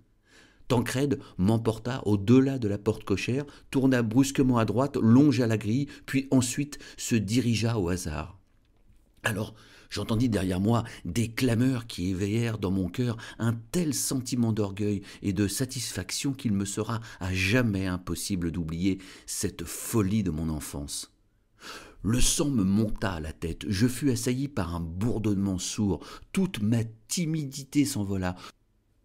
Tancred m'emporta au-delà de la porte cochère, tourna brusquement à droite, longea la grille, puis ensuite se dirigea au hasard. Alors J'entendis derrière moi des clameurs qui éveillèrent dans mon cœur un tel sentiment d'orgueil et de satisfaction qu'il me sera à jamais impossible d'oublier cette folie de mon enfance. Le sang me monta à la tête, je fus assailli par un bourdonnement sourd, toute ma timidité s'envola.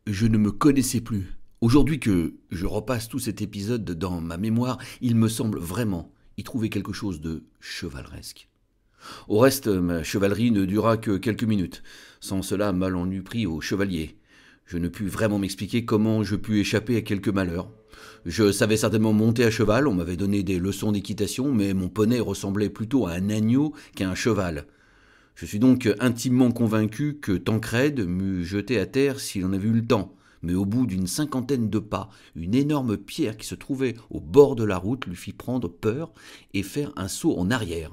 Je ne me connaissais plus. Aujourd'hui que je repasse tout cet épisode dans ma mémoire, il me semble vraiment y trouver quelque chose de chevaleresque. Au reste, ma chevalerie ne dura que quelques minutes. Sans cela, mal en eût pris au chevalier. Je ne pus vraiment m'expliquer comment je pus échapper à quelques malheurs. Je savais certainement monter à cheval, on m'avait donné des leçons d'équitation, mais mon poney ressemblait plutôt à un agneau qu'à un cheval. Je suis donc intimement convaincu que Tancred m'eût jeté à terre s'il en avait eu le temps. Mais au bout d'une cinquantaine de pas, une énorme pierre qui se trouvait au bord de la route lui fit prendre peur et faire un saut en arrière.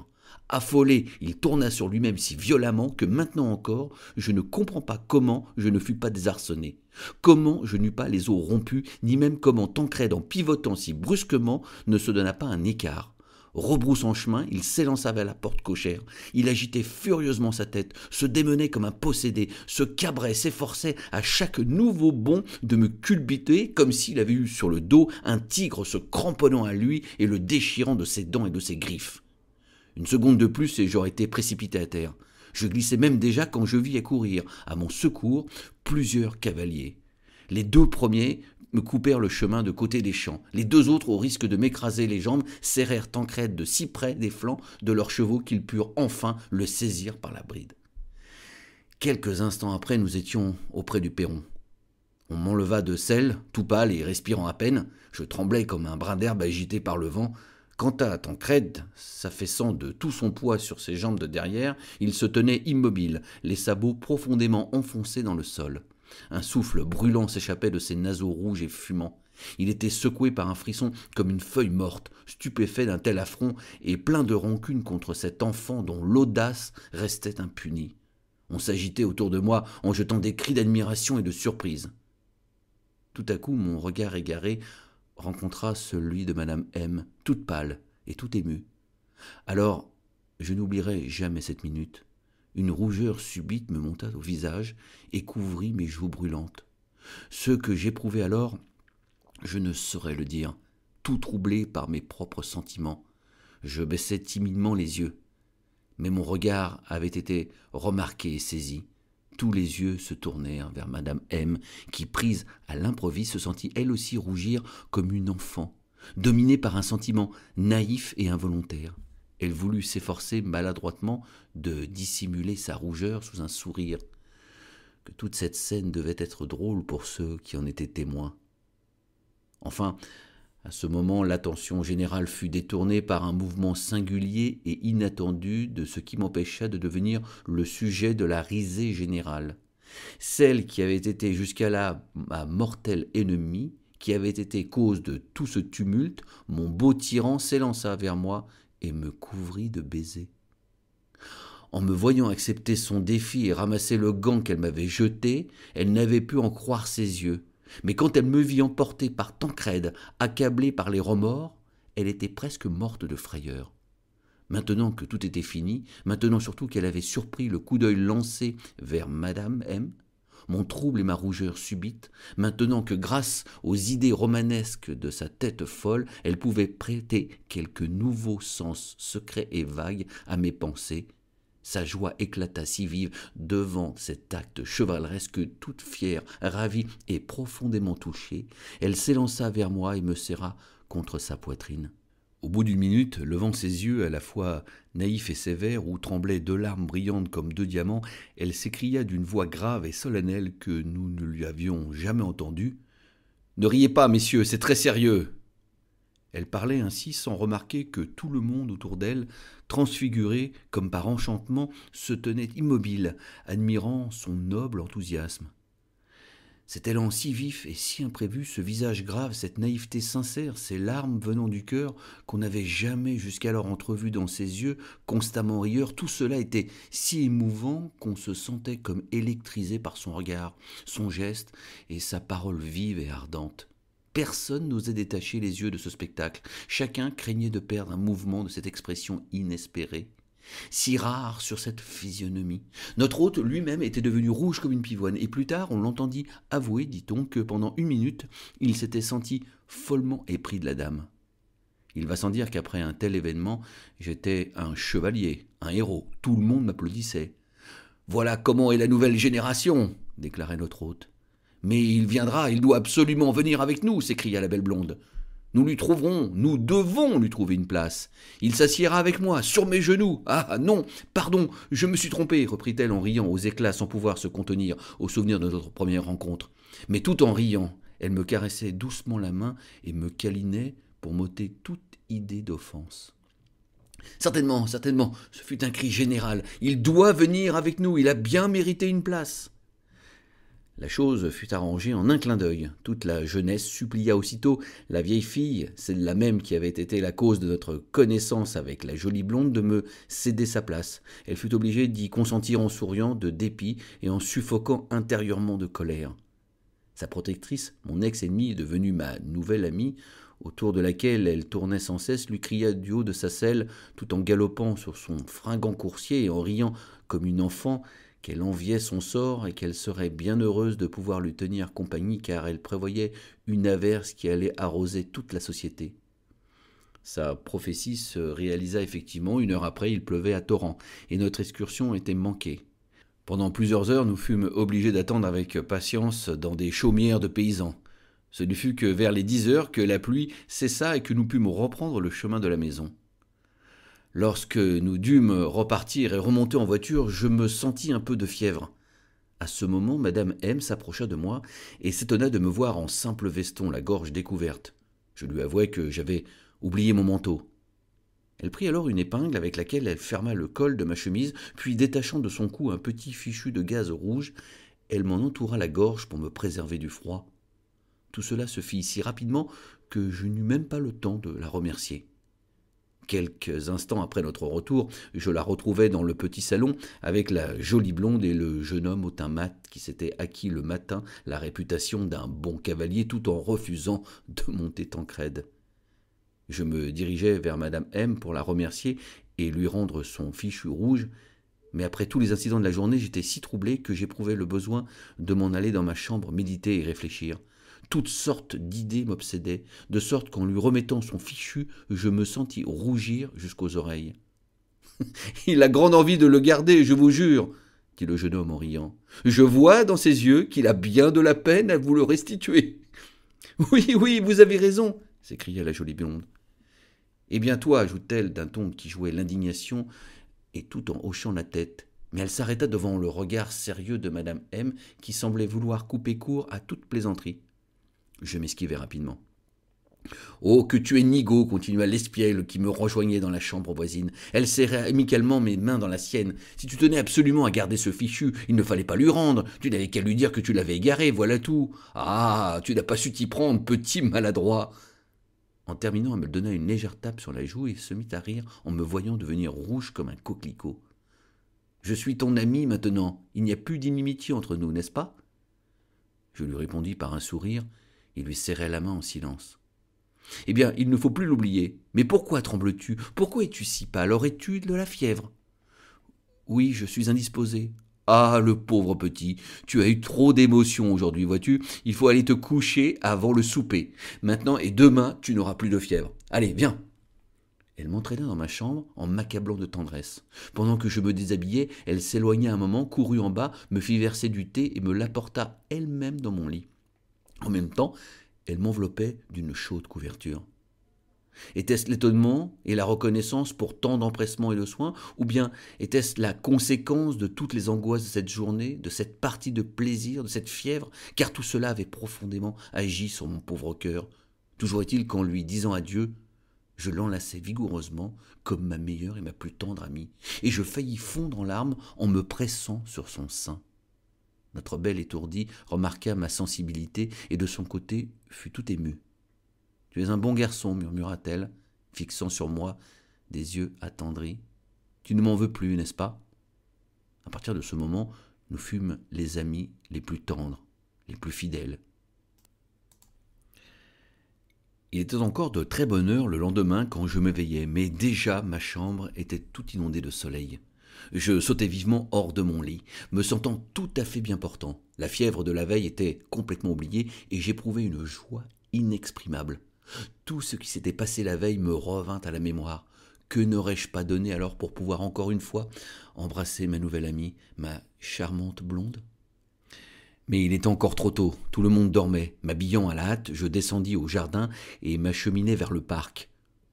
Affolé, il tourna sur lui-même si violemment que maintenant encore, je ne comprends pas comment je ne fus pas désarçonné. Comment je n'eus pas les os rompus, ni même comment Tancred, en pivotant si brusquement, ne se donna pas un écart. Rebroussant chemin, il s'élança vers la porte cochère. Il agitait furieusement sa tête, se démenait comme un possédé, se cabrait, s'efforçait à chaque nouveau bond de me culbiter comme s'il avait eu sur le dos un tigre se cramponnant à lui et le déchirant de ses dents et de ses griffes. Une seconde de plus et j'aurais été précipité à terre. Je glissais même déjà quand je vis accourir, à mon secours, plusieurs cavaliers. Les deux premiers me coupèrent le chemin de côté des champs. Les deux autres, au risque de m'écraser les jambes, serrèrent crête de si près des flancs de leurs chevaux qu'ils purent enfin le saisir par la bride. Quelques instants après, nous étions auprès du perron. On m'enleva de selle, tout pâle et respirant à peine. Je tremblais comme un brin d'herbe agité par le vent. Quant à Tancrede, s'affaissant de tout son poids sur ses jambes de derrière, il se tenait immobile, les sabots profondément enfoncés dans le sol. Un souffle brûlant s'échappait de ses naseaux rouges et fumants. Il était secoué par un frisson comme une feuille morte, stupéfait d'un tel affront et plein de rancune contre cet enfant dont l'audace restait impunie. On s'agitait autour de moi en jetant des cris d'admiration et de surprise. Tout à coup mon regard égaré rencontra celui de Madame M, toute pâle et tout émue. Alors, je n'oublierai jamais cette minute. Une rougeur subite me monta au visage et couvrit mes joues brûlantes. Ce que j'éprouvais alors, je ne saurais le dire, tout troublé par mes propres sentiments. Je baissais timidement les yeux. Mais mon regard avait été remarqué et saisi tous les yeux se tournèrent vers madame M, qui, prise à l'improviste, se sentit elle aussi rougir comme une enfant, dominée par un sentiment naïf et involontaire. Elle voulut s'efforcer maladroitement de dissimuler sa rougeur sous un sourire. Que toute cette scène devait être drôle pour ceux qui en étaient témoins. Enfin, à ce moment, l'attention générale fut détournée par un mouvement singulier et inattendu de ce qui m'empêcha de devenir le sujet de la risée générale. Celle qui avait été jusqu'à là ma mortelle ennemie, qui avait été cause de tout ce tumulte, mon beau tyran s'élança vers moi et me couvrit de baisers. En me voyant accepter son défi et ramasser le gant qu'elle m'avait jeté, elle n'avait pu en croire ses yeux. Mais quand elle me vit emportée par Tancrède, accablée par les remords, elle était presque morte de frayeur. Maintenant que tout était fini, maintenant surtout qu'elle avait surpris le coup d'œil lancé vers Madame M, mon trouble et ma rougeur subite, maintenant que grâce aux idées romanesques de sa tête folle, elle pouvait prêter quelque nouveau sens secret et vague à mes pensées, sa joie éclata si vive devant cet acte chevaleresque toute fière, ravie et profondément touchée, elle s'élança vers moi et me serra contre sa poitrine. Au bout d'une minute, levant ses yeux à la fois naïfs et sévères, où tremblaient deux larmes brillantes comme deux diamants, elle s'écria d'une voix grave et solennelle que nous ne lui avions jamais entendue. Ne riez pas, messieurs, c'est très sérieux. Elle parlait ainsi sans remarquer que tout le monde autour d'elle, transfiguré comme par enchantement, se tenait immobile, admirant son noble enthousiasme. Cet élan si vif et si imprévu, ce visage grave, cette naïveté sincère, ces larmes venant du cœur qu'on n'avait jamais jusqu'alors entrevues dans ses yeux, constamment rieurs, tout cela était si émouvant qu'on se sentait comme électrisé par son regard, son geste et sa parole vive et ardente. Personne n'osait détacher les yeux de ce spectacle. Chacun craignait de perdre un mouvement de cette expression inespérée, si rare sur cette physionomie. Notre hôte lui-même était devenu rouge comme une pivoine, et plus tard on l'entendit avouer, dit-on, que pendant une minute il s'était senti follement épris de la dame. Il va sans dire qu'après un tel événement, j'étais un chevalier, un héros. Tout le monde m'applaudissait. Voilà comment est la nouvelle génération, déclarait notre hôte. Mais il viendra, il doit absolument venir avec nous, s'écria la belle blonde. Nous lui trouverons, nous devons lui trouver une place. Il s'assiera avec moi, sur mes genoux. Ah, ah non, pardon, je me suis trompée, reprit-elle en riant aux éclats sans pouvoir se contenir au souvenir de notre première rencontre. Mais tout en riant, elle me caressait doucement la main et me câlinait pour m'ôter toute idée d'offense. Certainement, certainement, ce fut un cri général. Il doit venir avec nous, il a bien mérité une place. La chose fut arrangée en un clin d'œil. Toute la jeunesse supplia aussitôt la vieille fille, celle-là même qui avait été la cause de notre connaissance avec la jolie blonde, de me céder sa place. Elle fut obligée d'y consentir en souriant, de dépit et en suffoquant intérieurement de colère. Sa protectrice, mon ex-ennemie devenue ma nouvelle amie, autour de laquelle elle tournait sans cesse, lui cria du haut de sa selle, tout en galopant sur son fringant coursier et en riant comme une enfant qu'elle enviait son sort et qu'elle serait bien heureuse de pouvoir lui tenir compagnie car elle prévoyait une averse qui allait arroser toute la société. Sa prophétie se réalisa effectivement, une heure après il pleuvait à torrent, et notre excursion était manquée. Pendant plusieurs heures nous fûmes obligés d'attendre avec patience dans des chaumières de paysans. Ce ne fut que vers les dix heures que la pluie cessa et que nous pûmes reprendre le chemin de la maison. Lorsque nous dûmes repartir et remonter en voiture, je me sentis un peu de fièvre. À ce moment, Madame M s'approcha de moi et s'étonna de me voir en simple veston, la gorge découverte. Je lui avouai que j'avais oublié mon manteau. Elle prit alors une épingle avec laquelle elle ferma le col de ma chemise, puis détachant de son cou un petit fichu de gaz rouge, elle m'en entoura la gorge pour me préserver du froid. Tout cela se fit si rapidement que je n'eus même pas le temps de la remercier quelques instants après notre retour, je la retrouvais dans le petit salon avec la jolie blonde et le jeune homme au teint mat qui s'était acquis le matin la réputation d'un bon cavalier tout en refusant de monter crède. Je me dirigeais vers Madame M pour la remercier et lui rendre son fichu rouge, mais après tous les incidents de la journée, j'étais si troublé que j'éprouvais le besoin de m'en aller dans ma chambre méditer et réfléchir toutes sortes d'idées m'obsédaient, de sorte qu'en lui remettant son fichu, je me sentis rougir jusqu'aux oreilles. Il a grande envie de le garder, je vous jure, dit le jeune homme en riant. Je vois dans ses yeux qu'il a bien de la peine à vous le restituer. Oui, oui, vous avez raison, s'écria la jolie blonde. Eh bien toi, ajoute-t-elle d'un ton qui jouait l'indignation, et tout en hochant la tête. Mais elle s'arrêta devant le regard sérieux de madame M, qui semblait vouloir couper court à toute plaisanterie. Je m'esquivai rapidement. Oh, que tu es nigo, continua l'espiègle qui me rejoignait dans la chambre voisine. Elle serrait amicalement mes mains dans la sienne. Si tu tenais absolument à garder ce fichu, il ne fallait pas lui rendre. Tu n'avais qu'à lui dire que tu l'avais égaré, voilà tout. Ah, tu n'as pas su t'y prendre, petit maladroit. En terminant, elle me donna une légère tape sur la joue et se mit à rire en me voyant devenir rouge comme un coquelicot. Je suis ton ami maintenant. Il n'y a plus d'inimitié entre nous, n'est-ce pas Je lui répondis par un sourire il lui serrait la main en silence. Eh bien, il ne faut plus l'oublier. Mais pourquoi trembles-tu Pourquoi es-tu si pâle Aurais-tu de la fièvre Oui, je suis indisposé. Ah, le pauvre petit, tu as eu trop d'émotions aujourd'hui, vois-tu Il faut aller te coucher avant le souper. Maintenant et demain, tu n'auras plus de fièvre. Allez, viens Elle m'entraîna dans ma chambre en m'accablant de tendresse. Pendant que je me déshabillais, elle s'éloigna un moment, courut en bas, me fit verser du thé et me l'apporta elle-même dans mon lit. En même temps, elle m'enveloppait d'une chaude couverture. Était-ce l'étonnement et la reconnaissance pour tant d'empressement et de soins, ou bien était-ce la conséquence de toutes les angoisses de cette journée, de cette partie de plaisir, de cette fièvre, car tout cela avait profondément agi sur mon pauvre cœur Toujours est-il qu'en lui disant adieu, je l'enlaçais vigoureusement comme ma meilleure et ma plus tendre amie, et je faillis fondre en larmes en me pressant sur son sein. Notre belle étourdie remarqua ma sensibilité et de son côté fut tout émue. Tu es un bon garçon, murmura-t-elle, fixant sur moi des yeux attendris. Tu ne m'en veux plus, n'est-ce pas À partir de ce moment, nous fûmes les amis les plus tendres, les plus fidèles. Il était encore de très bonne heure le lendemain quand je m'éveillais, mais déjà ma chambre était tout inondée de soleil. Je sautai vivement hors de mon lit, me sentant tout à fait bien portant. La fièvre de la veille était complètement oubliée et j'éprouvais une joie inexprimable. Tout ce qui s'était passé la veille me revint à la mémoire. Que n'aurais-je pas donné alors pour pouvoir encore une fois embrasser ma nouvelle amie, ma charmante blonde mais il était encore trop tôt, tout le monde dormait. M'habillant à la hâte, je descendis au jardin et m'acheminai vers le parc.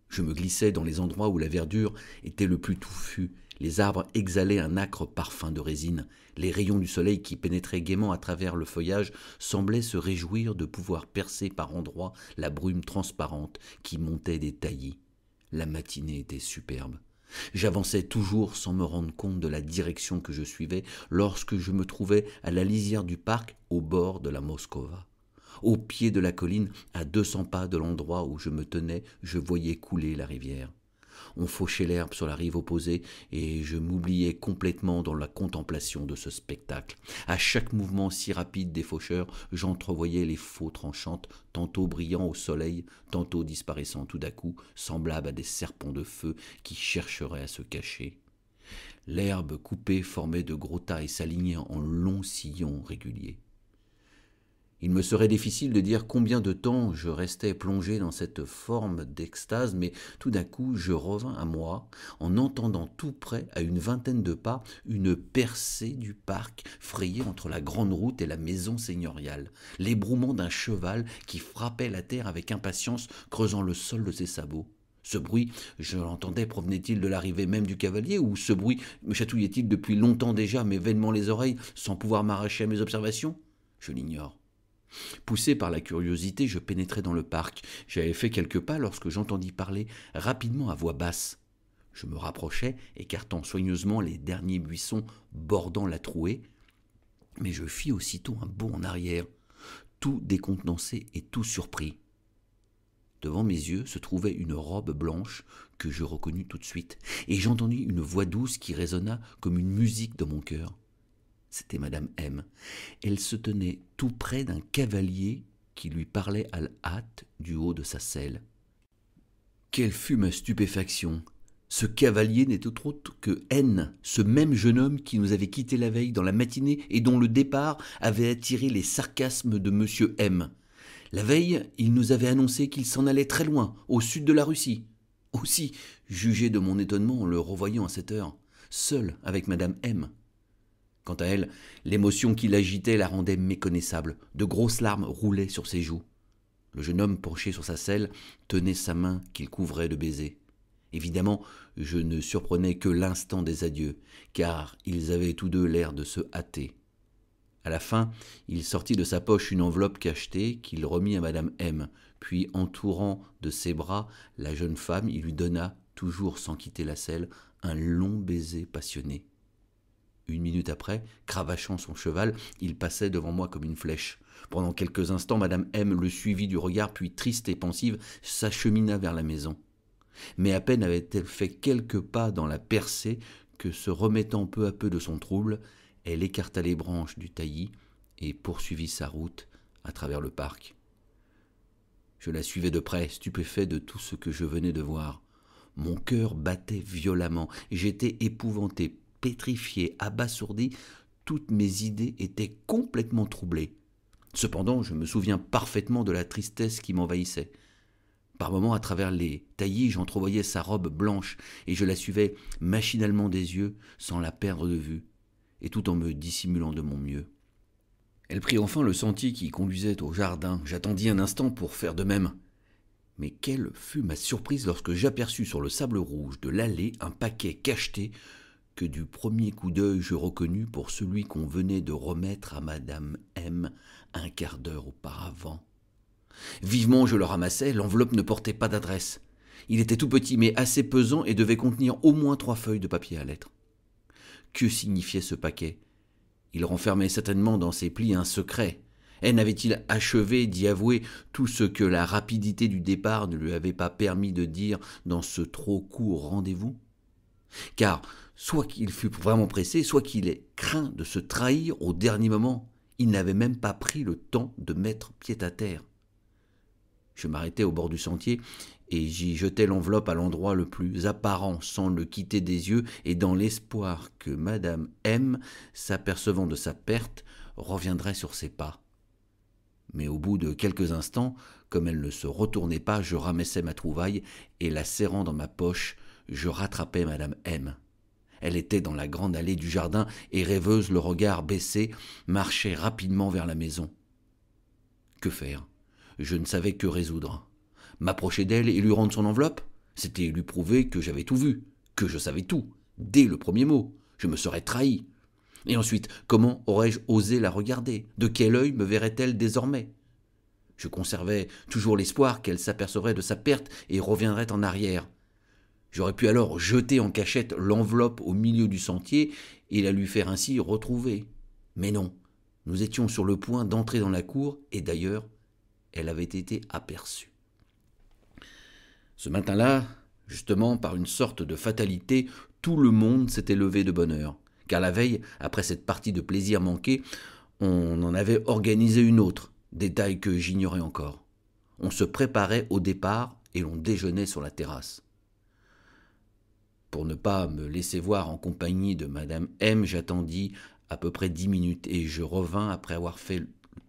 Je me glissais dans les endroits où la verdure était le plus touffue les arbres exhalaient un âcre parfum de résine. Les rayons du soleil qui pénétraient gaiement à travers le feuillage semblaient se réjouir de pouvoir percer par endroits la brume transparente qui montait des taillis. La matinée était superbe. J'avançais toujours sans me rendre compte de la direction que je suivais lorsque je me trouvais à la lisière du parc au bord de la Moscova. Au pied de la colline, à deux cents pas de l'endroit où je me tenais, je voyais couler la rivière on fauchait l'herbe sur la rive opposée, et je m'oubliais complètement dans la contemplation de ce spectacle. À chaque mouvement si rapide des faucheurs, j'entrevoyais les faux tranchantes, tantôt brillant au soleil, tantôt disparaissant tout à coup, semblables à des serpents de feu qui chercheraient à se cacher. L'herbe coupée formait de gros tas et s'alignait en longs sillons réguliers. Il me serait difficile de dire combien de temps je restais plongé dans cette forme d'extase, mais tout d'un coup je revins à moi en entendant tout près, à une vingtaine de pas, une percée du parc frayée entre la grande route et la maison seigneuriale, l'ébrouement d'un cheval qui frappait la terre avec impatience, creusant le sol de ses sabots. Ce bruit, je l'entendais, provenait-il de l'arrivée même du cavalier, ou ce bruit me chatouillait-il depuis longtemps déjà, mais vainement les oreilles, sans pouvoir m'arracher à mes observations Je l'ignore. Poussé par la curiosité, je pénétrai dans le parc. J'avais fait quelques pas lorsque j'entendis parler rapidement à voix basse. Je me rapprochai, écartant soigneusement les derniers buissons bordant la trouée, mais je fis aussitôt un bond en arrière, tout décontenancé et tout surpris. Devant mes yeux se trouvait une robe blanche que je reconnus tout de suite, et j'entendis une voix douce qui résonna comme une musique dans mon cœur c'était Madame M. Elle se tenait tout près d'un cavalier qui lui parlait à la hâte du haut de sa selle. Quelle fut ma stupéfaction Ce cavalier n'était autre que N, ce même jeune homme qui nous avait quittés la veille dans la matinée et dont le départ avait attiré les sarcasmes de Monsieur M. La veille, il nous avait annoncé qu'il s'en allait très loin, au sud de la Russie. Aussi, jugez de mon étonnement en le revoyant à cette heure, seul avec Madame M. Quant à elle, l'émotion qui l'agitait la rendait méconnaissable. De grosses larmes roulaient sur ses joues. Le jeune homme penché sur sa selle tenait sa main qu'il couvrait de baisers. Évidemment, je ne surprenais que l'instant des adieux, car ils avaient tous deux l'air de se hâter. À la fin, il sortit de sa poche une enveloppe cachetée qu'il remit à madame M, puis entourant de ses bras la jeune femme, il lui donna, toujours sans quitter la selle, un long baiser passionné. Une minute après, cravachant son cheval, il passait devant moi comme une flèche. Pendant quelques instants, madame M le suivit du regard, puis triste et pensive, s'achemina vers la maison. Mais à peine avait-elle fait quelques pas dans la percée que, se remettant peu à peu de son trouble, elle écarta les branches du taillis et poursuivit sa route à travers le parc. Je la suivais de près, stupéfait de tout ce que je venais de voir. Mon cœur battait violemment, j'étais épouvanté, pétrifié, abasourdi, toutes mes idées étaient complètement troublées. Cependant, je me souviens parfaitement de la tristesse qui m'envahissait. Par moments, à travers les taillis, j'entrevoyais sa robe blanche et je la suivais machinalement des yeux sans la perdre de vue, et tout en me dissimulant de mon mieux. Elle prit enfin le sentier qui conduisait au jardin. J'attendis un instant pour faire de même. Mais quelle fut ma surprise lorsque j'aperçus sur le sable rouge de l'allée un paquet cacheté que du premier coup d'œil je reconnus pour celui qu'on venait de remettre à madame M un quart d'heure auparavant. Vivement je le ramassai, l'enveloppe ne portait pas d'adresse. Il était tout petit mais assez pesant et devait contenir au moins trois feuilles de papier à lettres. Que signifiait ce paquet Il renfermait certainement dans ses plis un secret. n n'avait-il achevé d'y avouer tout ce que la rapidité du départ ne lui avait pas permis de dire dans ce trop court rendez-vous Car soit qu'il fût vraiment pressé, soit qu'il ait craint de se trahir au dernier moment. Il n'avait même pas pris le temps de mettre pied à terre. Je m'arrêtai au bord du sentier et j'y jetai l'enveloppe à l'endroit le plus apparent, sans le quitter des yeux, et dans l'espoir que Madame M, s'apercevant de sa perte, reviendrait sur ses pas. Mais au bout de quelques instants, comme elle ne se retournait pas, je ramassai ma trouvaille, et la serrant dans ma poche, je rattrapai Madame M. Elle était dans la grande allée du jardin et rêveuse, le regard baissé, marchait rapidement vers la maison. Que faire Je ne savais que résoudre. M'approcher d'elle et lui rendre son enveloppe C'était lui prouver que j'avais tout vu, que je savais tout, dès le premier mot. Je me serais trahi. Et ensuite, comment aurais-je osé la regarder De quel œil me verrait-elle désormais Je conservais toujours l'espoir qu'elle s'apercevrait de sa perte et reviendrait en arrière. J'aurais pu alors jeter en cachette l'enveloppe au milieu du sentier et la lui faire ainsi retrouver. Mais non, nous étions sur le point d'entrer dans la cour, et d'ailleurs, elle avait été aperçue. Ce matin-là, justement par une sorte de fatalité, tout le monde s'était levé de bonne heure, car la veille, après cette partie de plaisir manquée, on en avait organisé une autre, détail que j'ignorais encore. On se préparait au départ et l'on déjeunait sur la terrasse. Pour ne pas me laisser voir en compagnie de Madame M, j'attendis à peu près dix minutes et je revins après avoir fait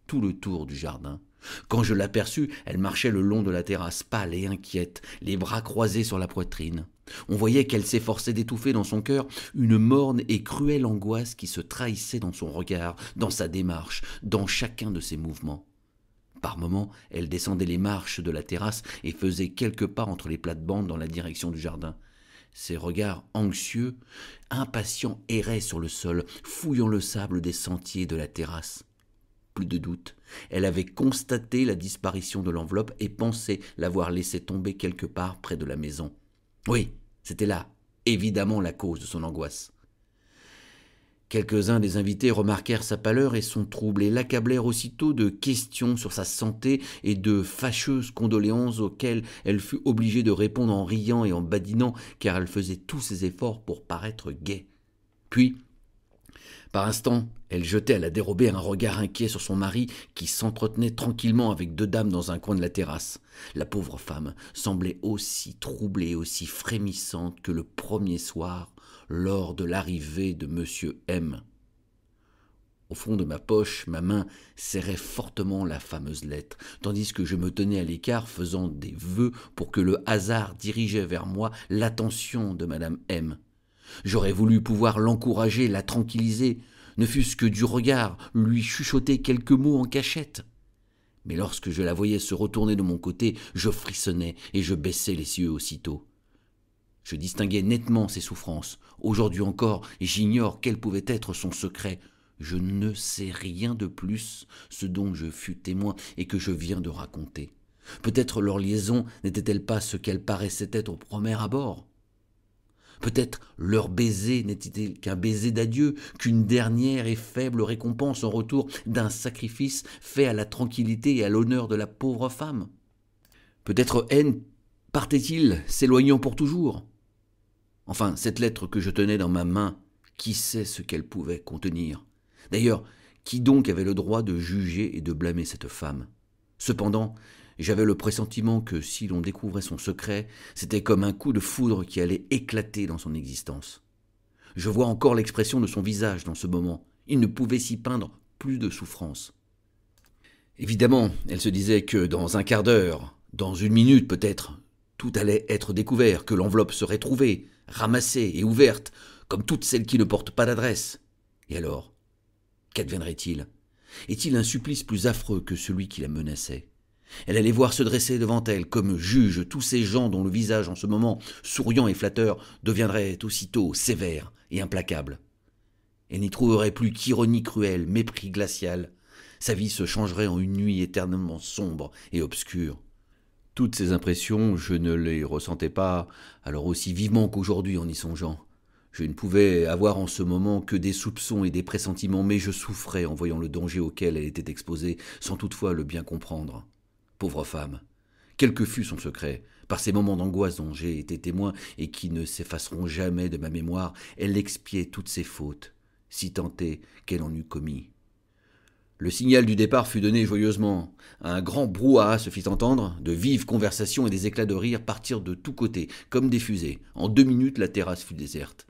tout le tour du jardin. Quand je l'aperçus, elle marchait le long de la terrasse, pâle et inquiète, les bras croisés sur la poitrine. On voyait qu'elle s'efforçait d'étouffer dans son cœur une morne et cruelle angoisse qui se trahissait dans son regard, dans sa démarche, dans chacun de ses mouvements. Par moments, elle descendait les marches de la terrasse et faisait quelques pas entre les plates-bandes dans la direction du jardin. Ses regards anxieux, impatients, erraient sur le sol, fouillant le sable des sentiers de la terrasse. Plus de doute, elle avait constaté la disparition de l'enveloppe et pensait l'avoir laissée tomber quelque part près de la maison. Oui, c'était là, évidemment, la cause de son angoisse. Quelques-uns des invités remarquèrent sa pâleur et son trouble et l'accablèrent aussitôt de questions sur sa santé et de fâcheuses condoléances auxquelles elle fut obligée de répondre en riant et en badinant car elle faisait tous ses efforts pour paraître gaie. Puis, par instant, elle jetait à la dérobée un regard inquiet sur son mari qui s'entretenait tranquillement avec deux dames dans un coin de la terrasse. La pauvre femme semblait aussi troublée, aussi frémissante que le premier soir lors de l'arrivée de Monsieur M. Au fond de ma poche, ma main serrait fortement la fameuse lettre, tandis que je me tenais à l'écart faisant des vœux pour que le hasard dirigeait vers moi l'attention de Madame M. J'aurais voulu pouvoir l'encourager, la tranquilliser, ne fût-ce que du regard, lui chuchoter quelques mots en cachette. Mais lorsque je la voyais se retourner de mon côté, je frissonnais et je baissais les yeux aussitôt. Je distinguais nettement ses souffrances. Aujourd'hui encore, j'ignore quel pouvait être son secret. Je ne sais rien de plus ce dont je fus témoin et que je viens de raconter. Peut-être leur liaison n'était-elle pas ce qu'elle paraissait être au premier abord. Peut-être leur baiser n'était-il qu'un baiser d'adieu, qu'une dernière et faible récompense en retour d'un sacrifice fait à la tranquillité et à l'honneur de la pauvre femme. Peut-être haine partait-il, s'éloignant pour toujours. Enfin, cette lettre que je tenais dans ma main, qui sait ce qu'elle pouvait contenir D'ailleurs, qui donc avait le droit de juger et de blâmer cette femme Cependant, j'avais le pressentiment que si l'on découvrait son secret, c'était comme un coup de foudre qui allait éclater dans son existence. Je vois encore l'expression de son visage dans ce moment. Il ne pouvait s'y peindre plus de souffrance. Évidemment, elle se disait que dans un quart d'heure, dans une minute peut-être, tout allait être découvert, que l'enveloppe serait trouvée, ramassée et ouverte, comme toutes celles qui ne portent pas d'adresse. Et alors Qu'adviendrait-il Est-il un supplice plus affreux que celui qui la menaçait Elle allait voir se dresser devant elle, comme juge, tous ces gens dont le visage en ce moment, souriant et flatteur, deviendrait aussitôt sévère et implacable. Elle n'y trouverait plus qu'ironie cruelle, mépris glacial. Sa vie se changerait en une nuit éternellement sombre et obscure. Toutes ces impressions, je ne les ressentais pas alors aussi vivement qu'aujourd'hui en y songeant. Je ne pouvais avoir en ce moment que des soupçons et des pressentiments, mais je souffrais en voyant le danger auquel elle était exposée, sans toutefois le bien comprendre. Pauvre femme. Quel que fût son secret, par ces moments d'angoisse dont j'ai été témoin et qui ne s'effaceront jamais de ma mémoire, elle expiait toutes ses fautes, si tentée qu'elle en eût commis. Le signal du départ fut donné joyeusement. Un grand brouhaha se fit entendre, de vives conversations et des éclats de rire partirent de tous côtés, comme des fusées. En deux minutes, la terrasse fut déserte.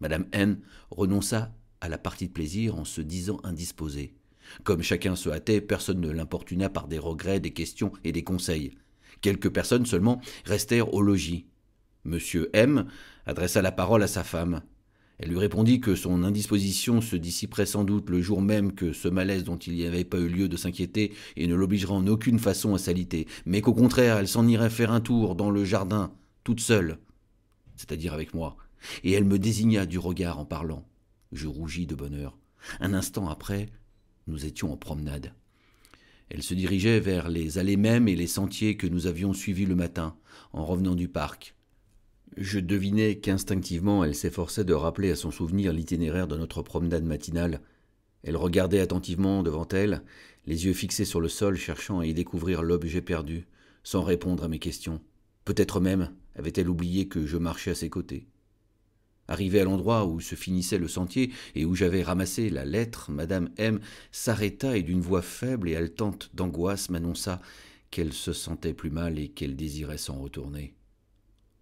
Madame N renonça à la partie de plaisir en se disant indisposée. Comme chacun se hâtait, personne ne l'importuna par des regrets, des questions et des conseils. Quelques personnes seulement restèrent au logis. Monsieur M adressa la parole à sa femme. Elle lui répondit que son indisposition se dissiperait sans doute le jour même que ce malaise dont il n'y avait pas eu lieu de s'inquiéter et ne l'obligerait en aucune façon à s'aliter, mais qu'au contraire elle s'en irait faire un tour dans le jardin, toute seule, c'est-à-dire avec moi, et elle me désigna du regard en parlant. Je rougis de bonheur. Un instant après, nous étions en promenade. Elle se dirigeait vers les allées mêmes et les sentiers que nous avions suivis le matin, en revenant du parc. Je devinais qu'instinctivement elle s'efforçait de rappeler à son souvenir l'itinéraire de notre promenade matinale. Elle regardait attentivement devant elle, les yeux fixés sur le sol cherchant à y découvrir l'objet perdu, sans répondre à mes questions. Peut-être même avait-elle oublié que je marchais à ses côtés. Arrivée à l'endroit où se finissait le sentier et où j'avais ramassé la lettre, Madame M s'arrêta et d'une voix faible et haletante d'angoisse m'annonça qu'elle se sentait plus mal et qu'elle désirait s'en retourner.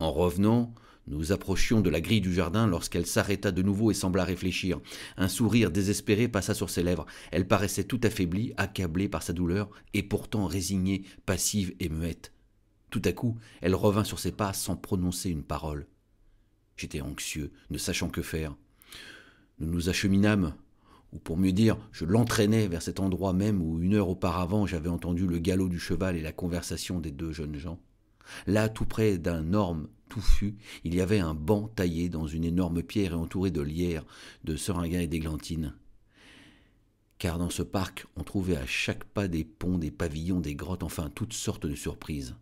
En revenant, nous approchions de la grille du jardin lorsqu'elle s'arrêta de nouveau et sembla réfléchir. Un sourire désespéré passa sur ses lèvres. Elle paraissait tout affaiblie, accablée par sa douleur, et pourtant résignée, passive et muette. Tout à coup, elle revint sur ses pas sans prononcer une parole. J'étais anxieux, ne sachant que faire. Nous nous acheminâmes, ou pour mieux dire, je l'entraînais vers cet endroit même où une heure auparavant j'avais entendu le galop du cheval et la conversation des deux jeunes gens. Là, tout près d'un orme touffu, il y avait un banc taillé dans une énorme pierre et entouré de lierres, de seringas et d'églantines. Car dans ce parc, on trouvait à chaque pas des ponts, des pavillons, des grottes, enfin toutes sortes de surprises.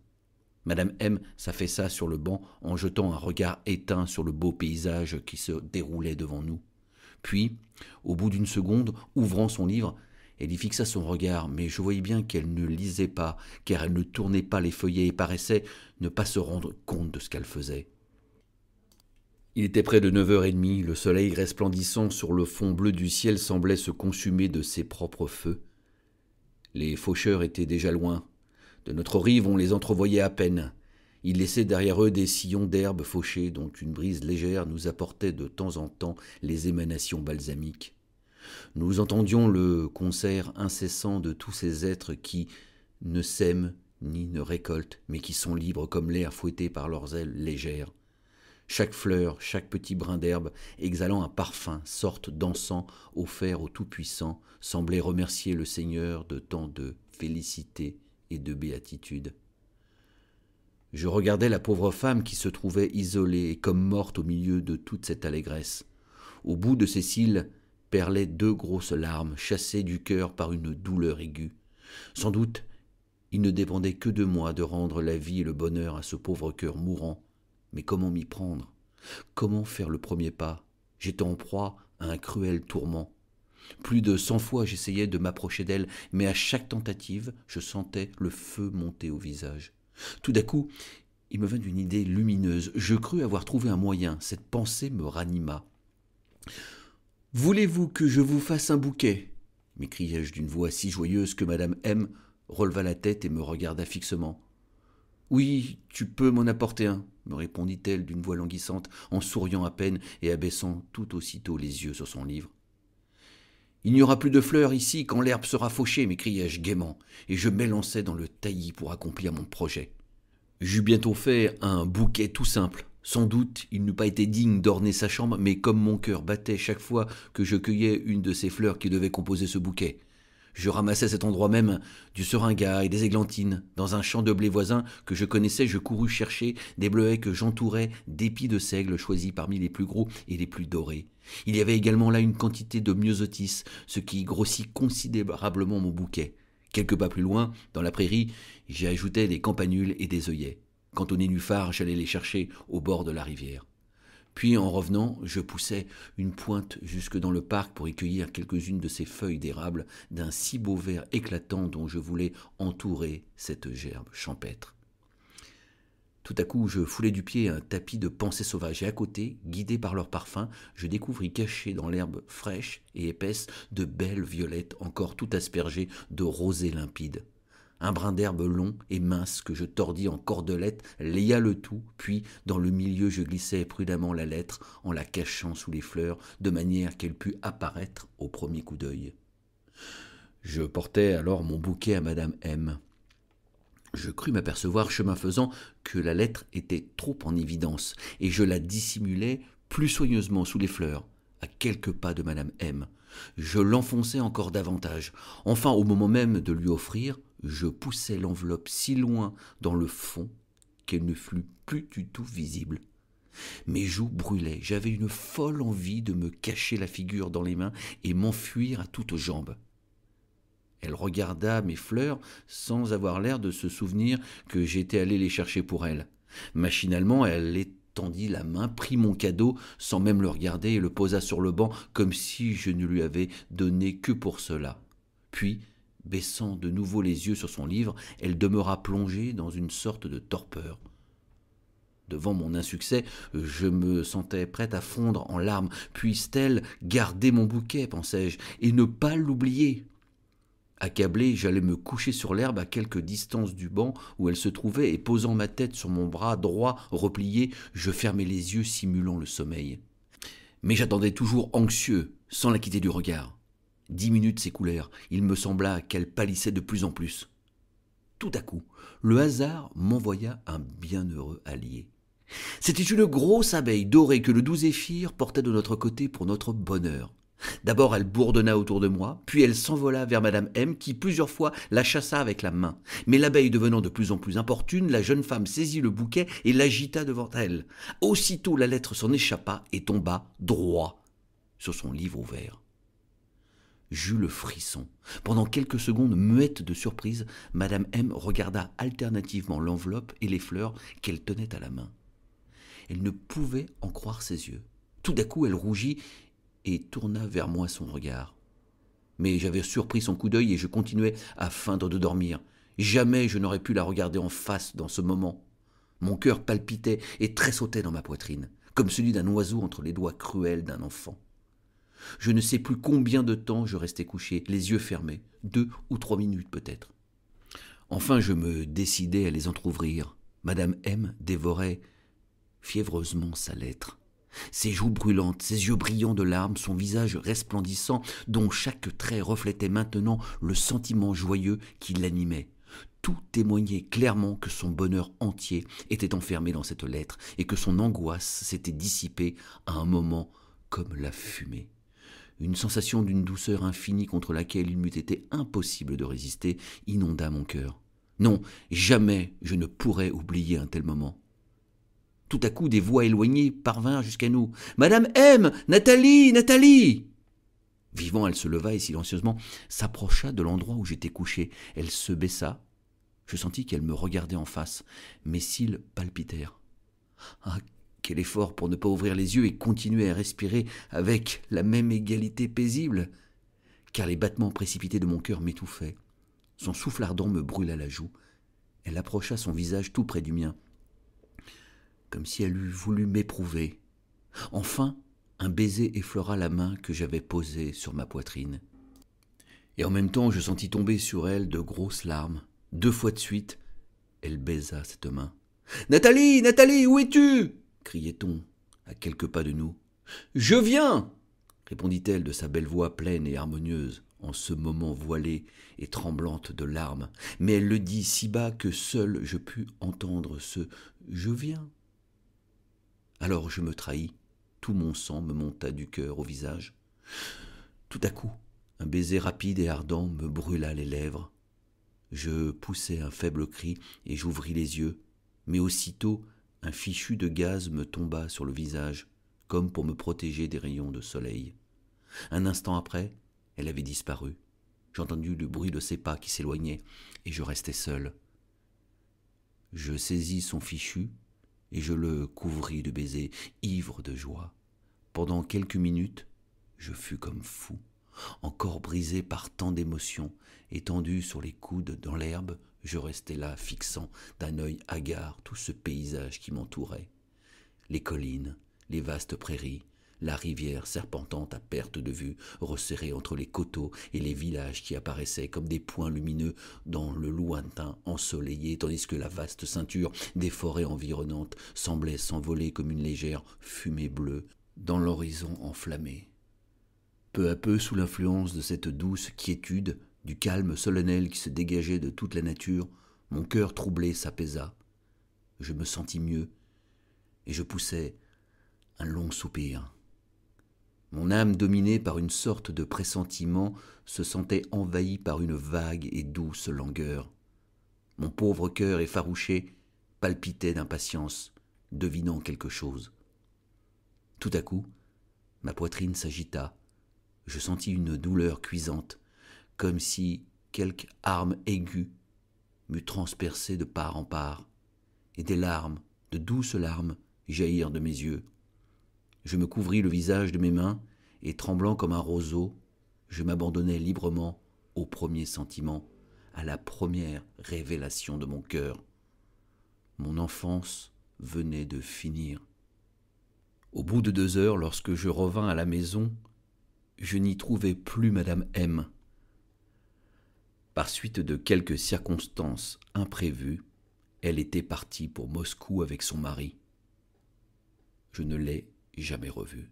Madame M s'affaissa sur le banc en jetant un regard éteint sur le beau paysage qui se déroulait devant nous. Puis, au bout d'une seconde, ouvrant son livre, elle y fixa son regard, mais je voyais bien qu'elle ne lisait pas, car elle ne tournait pas les feuillets et paraissait ne pas se rendre compte de ce qu'elle faisait. Il était près de 9h30, le soleil resplendissant sur le fond bleu du ciel semblait se consumer de ses propres feux. Les faucheurs étaient déjà loin. De notre rive, on les entrevoyait à peine. Ils laissaient derrière eux des sillons d'herbe fauchées dont une brise légère nous apportait de temps en temps les émanations balsamiques. Nous entendions le concert incessant de tous ces êtres qui ne s'aiment ni ne récoltent, mais qui sont libres comme l'air fouetté par leurs ailes légères. Chaque fleur, chaque petit brin d'herbe, exhalant un parfum, sorte d'encens offert au Tout-Puissant, semblait remercier le Seigneur de tant de félicité et de béatitude. Je regardais la pauvre femme qui se trouvait isolée et comme morte au milieu de toute cette allégresse. Au bout de ses cils, perlaient deux grosses larmes chassées du cœur par une douleur aiguë. Sans doute, il ne dépendait que de moi de rendre la vie et le bonheur à ce pauvre cœur mourant. Mais comment m'y prendre Comment faire le premier pas J'étais en proie à un cruel tourment. Plus de cent fois j'essayais de m'approcher d'elle, mais à chaque tentative je sentais le feu monter au visage. Tout d'un coup, il me vint une idée lumineuse. Je crus avoir trouvé un moyen. Cette pensée me ranima. Voulez-vous que je vous fasse un bouquet m'écriai-je d'une voix si joyeuse que Madame M releva la tête et me regarda fixement. Oui, tu peux m'en apporter un, me répondit-elle d'une voix languissante, en souriant à peine et abaissant tout aussitôt les yeux sur son livre. Il n'y aura plus de fleurs ici quand l'herbe sera fauchée, m'écriai-je gaiement, et je m'élançai dans le taillis pour accomplir mon projet. J'eus bientôt fait un bouquet tout simple, sans doute, il n'eût pas été digne d'orner sa chambre, mais comme mon cœur battait chaque fois que je cueillais une de ces fleurs qui devaient composer ce bouquet, je ramassais cet endroit même du seringa et des églantines. Dans un champ de blé voisin que je connaissais, je courus chercher des bleuets que j'entourais d'épis de seigle choisis parmi les plus gros et les plus dorés. Il y avait également là une quantité de myosotis, ce qui grossit considérablement mon bouquet. Quelques pas plus loin, dans la prairie, j'y ajoutais des campanules et des œillets. Quant aux nénuphars, j'allais les chercher au bord de la rivière. Puis, en revenant, je poussais une pointe jusque dans le parc pour y cueillir quelques-unes de ces feuilles d'érable d'un si beau vert éclatant dont je voulais entourer cette gerbe champêtre. Tout à coup, je foulais du pied un tapis de pensées sauvages et à côté, guidé par leur parfum, je découvris cachées dans l'herbe fraîche et épaisse de belles violettes encore tout aspergées de rosées limpides un brin d'herbe long et mince que je tordis en cordelette lia le tout, puis dans le milieu je glissais prudemment la lettre en la cachant sous les fleurs, de manière qu'elle pût apparaître au premier coup d'œil. Je portais alors mon bouquet à madame M. Je crus m'apercevoir, chemin faisant, que la lettre était trop en évidence, et je la dissimulai plus soigneusement sous les fleurs, à quelques pas de madame M. Je l'enfonçai encore davantage. Enfin, au moment même de lui offrir, je poussai l'enveloppe si loin dans le fond qu'elle ne fut plus du tout visible. Mes joues brûlaient, j'avais une folle envie de me cacher la figure dans les mains et m'enfuir à toutes jambes. Elle regarda mes fleurs sans avoir l'air de se souvenir que j'étais allé les chercher pour elle. Machinalement, elle étendit la main, prit mon cadeau sans même le regarder et le posa sur le banc comme si je ne lui avais donné que pour cela. Puis Baissant de nouveau les yeux sur son livre, elle demeura plongée dans une sorte de torpeur. Devant mon insuccès, je me sentais prête à fondre en larmes. Puisse-t-elle garder mon bouquet, pensais-je, et ne pas l'oublier Accablé, j'allais me coucher sur l'herbe à quelque distance du banc où elle se trouvait, et posant ma tête sur mon bras droit replié, je fermais les yeux simulant le sommeil. Mais j'attendais toujours anxieux, sans la quitter du regard. Dix minutes s'écoulèrent. Il me sembla qu'elle pâlissait de plus en plus. Tout à coup, le hasard m'envoya un bienheureux allié. C'était une grosse abeille dorée que le doux zéphyr portait de notre côté pour notre bonheur. D'abord elle bourdonna autour de moi, puis elle s'envola vers madame M qui plusieurs fois la chassa avec la main. Mais l'abeille devenant de plus en plus importune, la jeune femme saisit le bouquet et l'agita devant elle. Aussitôt la lettre s'en échappa et tomba droit sur son livre ouvert j'eus le frisson. Pendant quelques secondes, muette de surprise, Madame M regarda alternativement l'enveloppe et les fleurs qu'elle tenait à la main. Elle ne pouvait en croire ses yeux. Tout d'un coup, elle rougit et tourna vers moi son regard. Mais j'avais surpris son coup d'œil et je continuais à feindre de dormir. Jamais je n'aurais pu la regarder en face dans ce moment. Mon cœur palpitait et tressautait dans ma poitrine, comme celui d'un oiseau entre les doigts cruels d'un enfant. Je ne sais plus combien de temps je restais couché, les yeux fermés, deux ou trois minutes peut-être. Enfin, je me décidai à les entr'ouvrir. Madame M dévorait fiévreusement sa lettre. Ses joues brûlantes, ses yeux brillants de larmes, son visage resplendissant, dont chaque trait reflétait maintenant le sentiment joyeux qui l'animait. Tout témoignait clairement que son bonheur entier était enfermé dans cette lettre et que son angoisse s'était dissipée à un moment comme la fumée. Une sensation d'une douceur infinie contre laquelle il m'eût été impossible de résister inonda mon cœur. Non, jamais je ne pourrais oublier un tel moment. Tout à coup, des voix éloignées parvinrent jusqu'à nous. Madame M. Nathalie. Nathalie. Vivant, elle se leva et silencieusement s'approcha de l'endroit où j'étais couché. Elle se baissa. Je sentis qu'elle me regardait en face. Mes cils palpitèrent. Ah, l'effort pour ne pas ouvrir les yeux et continuer à respirer avec la même égalité paisible Car les battements précipités de mon cœur m'étouffaient. Son souffle ardent me brûla la joue. Elle approcha son visage tout près du mien, comme si elle eût voulu m'éprouver. Enfin, un baiser effleura la main que j'avais posée sur ma poitrine. Et en même temps, je sentis tomber sur elle de grosses larmes. Deux fois de suite, elle baisa cette main. Nathalie, Nathalie, où es-tu criait-on, à quelques pas de nous. Je viens répondit-elle de sa belle voix pleine et harmonieuse, en ce moment voilée et tremblante de larmes, mais elle le dit si bas que seul je pus entendre ce Je viens. Alors je me trahis, tout mon sang me monta du cœur au visage. Tout à coup, un baiser rapide et ardent me brûla les lèvres. Je poussai un faible cri et j'ouvris les yeux, mais aussitôt un fichu de gaz me tomba sur le visage, comme pour me protéger des rayons de soleil. Un instant après, elle avait disparu. J'entendis le bruit de ses pas qui s'éloignaient, et je restai seul. Je saisis son fichu, et je le couvris de baisers, ivre de joie. Pendant quelques minutes, je fus comme fou, encore brisé par tant d'émotions, étendu sur les coudes dans l'herbe, je restais là, fixant d'un œil hagard tout ce paysage qui m'entourait. Les collines, les vastes prairies, la rivière serpentante à perte de vue, resserrée entre les coteaux et les villages qui apparaissaient comme des points lumineux dans le lointain ensoleillé, tandis que la vaste ceinture des forêts environnantes semblait s'envoler comme une légère fumée bleue dans l'horizon enflammé. Peu à peu, sous l'influence de cette douce quiétude, du calme solennel qui se dégageait de toute la nature, mon cœur troublé s'apaisa. Je me sentis mieux, et je poussai un long soupir. Mon âme, dominée par une sorte de pressentiment, se sentait envahie par une vague et douce langueur. Mon pauvre cœur effarouché palpitait d'impatience, devinant quelque chose. Tout à coup, ma poitrine s'agita. Je sentis une douleur cuisante comme si quelque arme aiguë m'eût transpercé de part en part, et des larmes, de douces larmes, jaillirent de mes yeux. Je me couvris le visage de mes mains, et tremblant comme un roseau, je m'abandonnai librement au premier sentiment, à la première révélation de mon cœur. Mon enfance venait de finir. Au bout de deux heures, lorsque je revins à la maison, je n'y trouvais plus madame M par suite de quelques circonstances imprévues, elle était partie pour Moscou avec son mari. Je ne l'ai jamais revue.